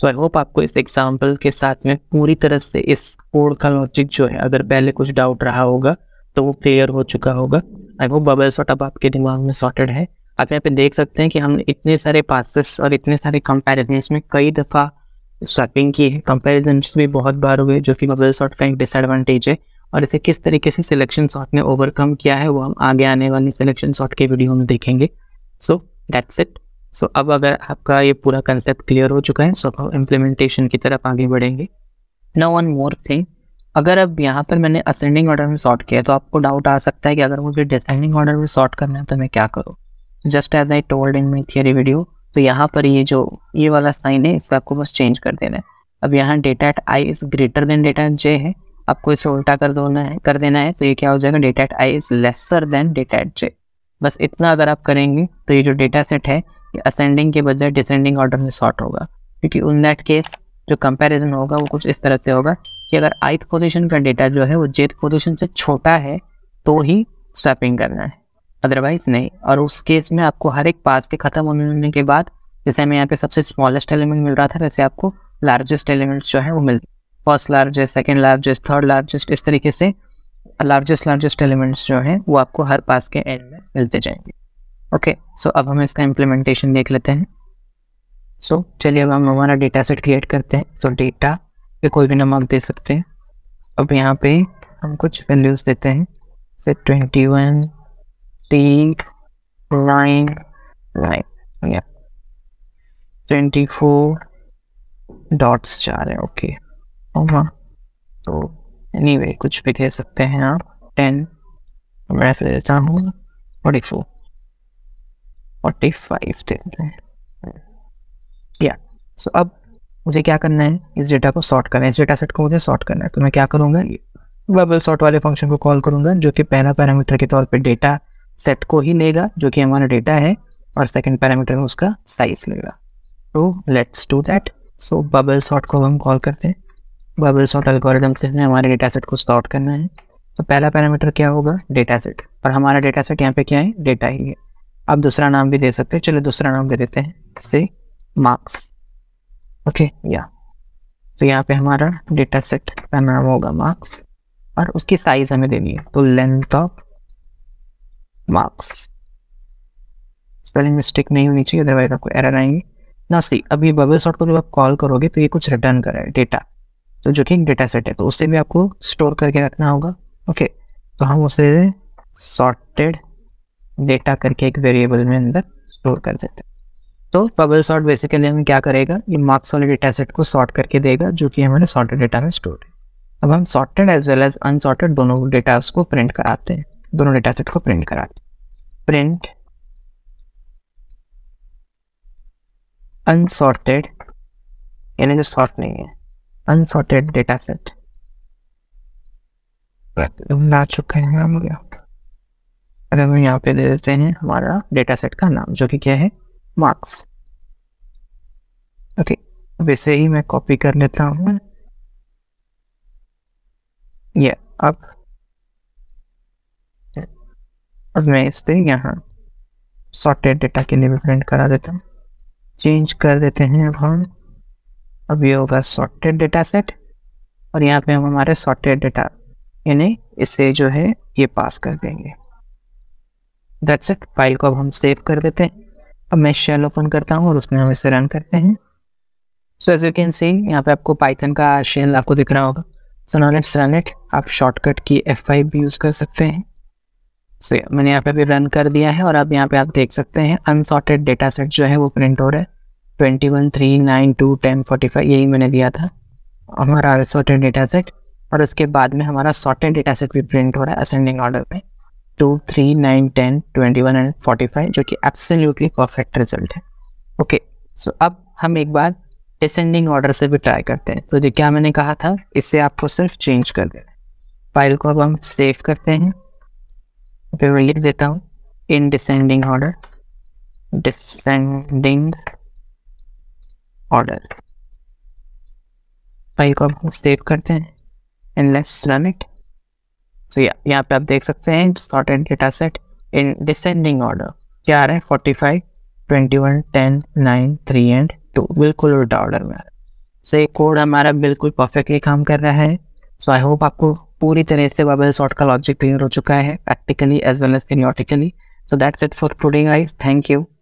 Speaker 1: सो आई होप आपको इस एग्जाम्पल के साथ में पूरी तरह से इस कोड का लॉजिक जो है अगर पहले कुछ डाउट रहा होगा तो वो क्लियर हो चुका होगा आई होप बबल सॉर्ट अब आपके दिमाग में सॉर्टेड है आप यहाँ पे देख सकते हैं कि हमने इतने सारे पासेस और इतने सारे कंपैरिजन में कई दफ़ा स्वैपिंग की है कंपैरिजन भी बहुत बार हुए जो कि मोबाइल शॉट का एक डिसएडवांटेज है और इसे किस तरीके से सिलेक्शन शॉट ने ओवरकम किया है वो हम आगे आने वाले सिलेक्शन शॉट के वीडियो में देखेंगे सो दैट्स इट सो अब अगर आपका ये पूरा कंसेप्ट क्लियर हो चुका है सो अब हम इम्प्लीमेंटेशन की तरफ आगे बढ़ेंगे नो वन मोर थिंग अगर अब यहाँ पर मैंने असेंडिंग ऑर्डर में शॉर्ट किया तो आपको डाउट आ सकता है कि अगर मुझे डिसेंडिंग ऑर्डर में शॉर्ट करना है तो मैं क्या करूँ just as I told in my theory video तो यहाँ पर ये जो ये वाला साइन है इसको आपको बस चेंज कर देना है अब यहाँ data at I is greater than data at J है आपको इसे उल्टा कर देना है कर देना है तो ये क्या हो जाएगा data at I is lesser than data at J बस इतना अगर आप करेंगे तो ये जो डेटा सेट है ये असेंडिंग के बजाय डिसेंडिंग ऑर्डर में शॉर्ट होगा क्योंकि उन दैट केस जो कंपेरिजन होगा वो कुछ इस तरह से होगा कि अगर आइथ पोजिशन का डेटा जो है वो जेथ पोजिशन से छोटा है तो ही स्वैपिंग करना है अदरवाइज नहीं और उस केस में आपको हर एक पास के ख़त्म होने के बाद जैसे हमें यहाँ पे सबसे स्मॉलेस्ट एलिमेंट मिल रहा था वैसे आपको लार्जेस्ट एलिमेंट्स जो है वो मिलते first largest second largest third largest इस तरीके से लार्जेस्ट लार्जेस्ट एलिमेंट्स जो हैं वो आपको हर पास के एंड में मिलते जाएंगे ओके सो अब हम इसका इम्प्लीमेंटेशन देख लेते हैं सो so, चलिए अब हम हमारा डेटा सेट क्रिएट करते हैं तो डेटा पे कोई भी नंबर आप दे सकते हैं अब यहाँ पे हम कुछ वैल्यूज़ देते हैं से twenty one take nine nine Yeah, twenty-four dots जा रहे हैं ओके होगा तो एनी anyway, कुछ भी कह सकते हैं आप Ten. मैं फिर देता हूँ Forty-four. Forty-five दे रहे हैं Yeah. So अब मुझे क्या करना है इस डेटा को सॉर्ट करना है इस डेटा सेट को मुझे सॉर्ट करना है तो मैं क्या करूँगा बबल सॉर्ट वाले फंक्शन को कॉल करूँगा जो कि पहला पैरामीटर के तौर पे डेटा सेट को ही लेगा जो कि हमारा डेटा है और सेकंड पैरामीटर उसका साइज लेगा तो let's do that so bubble sort को हम कॉल करते हैं बबल सॉर्ट एल्गोरिदम से हमें हमारे डेटा सेट को सॉर्ट करना है तो पहला पैरामीटर क्या होगा डेटा सेट और हमारा डेटा सेट यहाँ पे क्या है डेटा ही है आप दूसरा नाम भी दे सकते हैं चलो दूसरा नाम दे देते हैं से मार्क्स ओके या तो यहाँ पे हमारा डेटा सेट का नाम होगा मार्क्स और उसकी साइज़ हमें देनी है तो length of marks spelling mistake नहीं होनी चाहिए अदरवाइज आपको एरर आएंगे ना सी अब ये बबल सॉर्ट को जब आप कॉल करोगे तो ये कुछ रिटर्न कर है डेटा तो जो कि एक डेटा सेट है तो उससे भी आपको स्टोर करके रखना होगा ओके तो हम उसे सॉर्टेड डेटा करके एक वेरिएबल में अंदर स्टोर कर देते हैं तो बबल सॉर्ट बेसिकली हमें क्या करेगा ये मार्क्स वाले डेटा सेट को सॉर्ट करके देगा जो कि हमारे सॉर्टेड डेटा में स्टोर है अब हम sorted as well as unsorted दोनों डेटा उसको प्रिंट कराते हैं दोनों डेटा सेट को प्रिंट करा प्रिंट अनसॉर्टेड यानी जो सॉर्ट नहीं है अनसॉर्टेड डेटा सेट ला चुके हैं हम गया अरे हम यहाँ पे दे देते हैं हमारा डेटा सेट का नाम जो कि क्या है मार्क्स ओके वैसे ही मैं कॉपी कर लेता हूँ ये अब और मैं इसे यहाँ सॉर्टेड डेटा के लिए भी प्रिंट करा देता हूँ चेंज कर देते हैं अब हम अब ये होगा सॉर्टेड डेटा सेट और यहाँ पे हम हमारे सॉर्टेड डेटा यानी इसे जो है ये पास कर देंगे दैट्स इट फाइल को अब हम सेव कर देते हैं अब मैं शेल ओपन करता हूँ और उसमें हम इसे रन करते हैं so as you can see यहाँ पे आपको पाइथन का शेल आपको दिख रहा होगा सो नॉलेट रन इट आप शॉर्टकट की F5 भी यूज़ कर सकते हैं सो so, मैंने यहाँ पे अभी रन कर दिया है और अब यहाँ पे आप देख सकते हैं अनसॉर्टेड डेटा सेट जो है वो प्रिंट हो रहा है twenty one three nine two ten forty five यही मैंने दिया था हमारा सॉर्टेड डेटा सेट और उसके बाद में हमारा सॉर्टेड डेटा सेट भी प्रिंट हो रहा है असेंडिंग ऑर्डर में two three nine ten twenty one and forty five जो कि एब्सोल्यूटली परफेक्ट रिजल्ट है ओके सो अब हम एक बार डिसेंडिंग ऑर्डर से भी ट्राई करते हैं तो क्या मैंने कहा था इससे आपको सिर्फ चेंज कर देना फाइल को अब हम सेव करते हैं फिर मैं लिख देता हूँ in descending order descending order file को हम सेव करते हैं and let's run it so या यहाँ पे आप देख सकते हैं start and data set in descending order क्या आ रहा है forty five twenty one ten nine three and two बिल्कुल उल्टा ऑर्डर में आ रहा है सो ये कोड हमारा बिल्कुल परफेक्टली काम कर रहा है सो आई होप आपको पूरी तरह से बाबा शॉर्ट का लॉजिक क्लियर हो चुका है practically as well as analytically so that's it for today guys thank you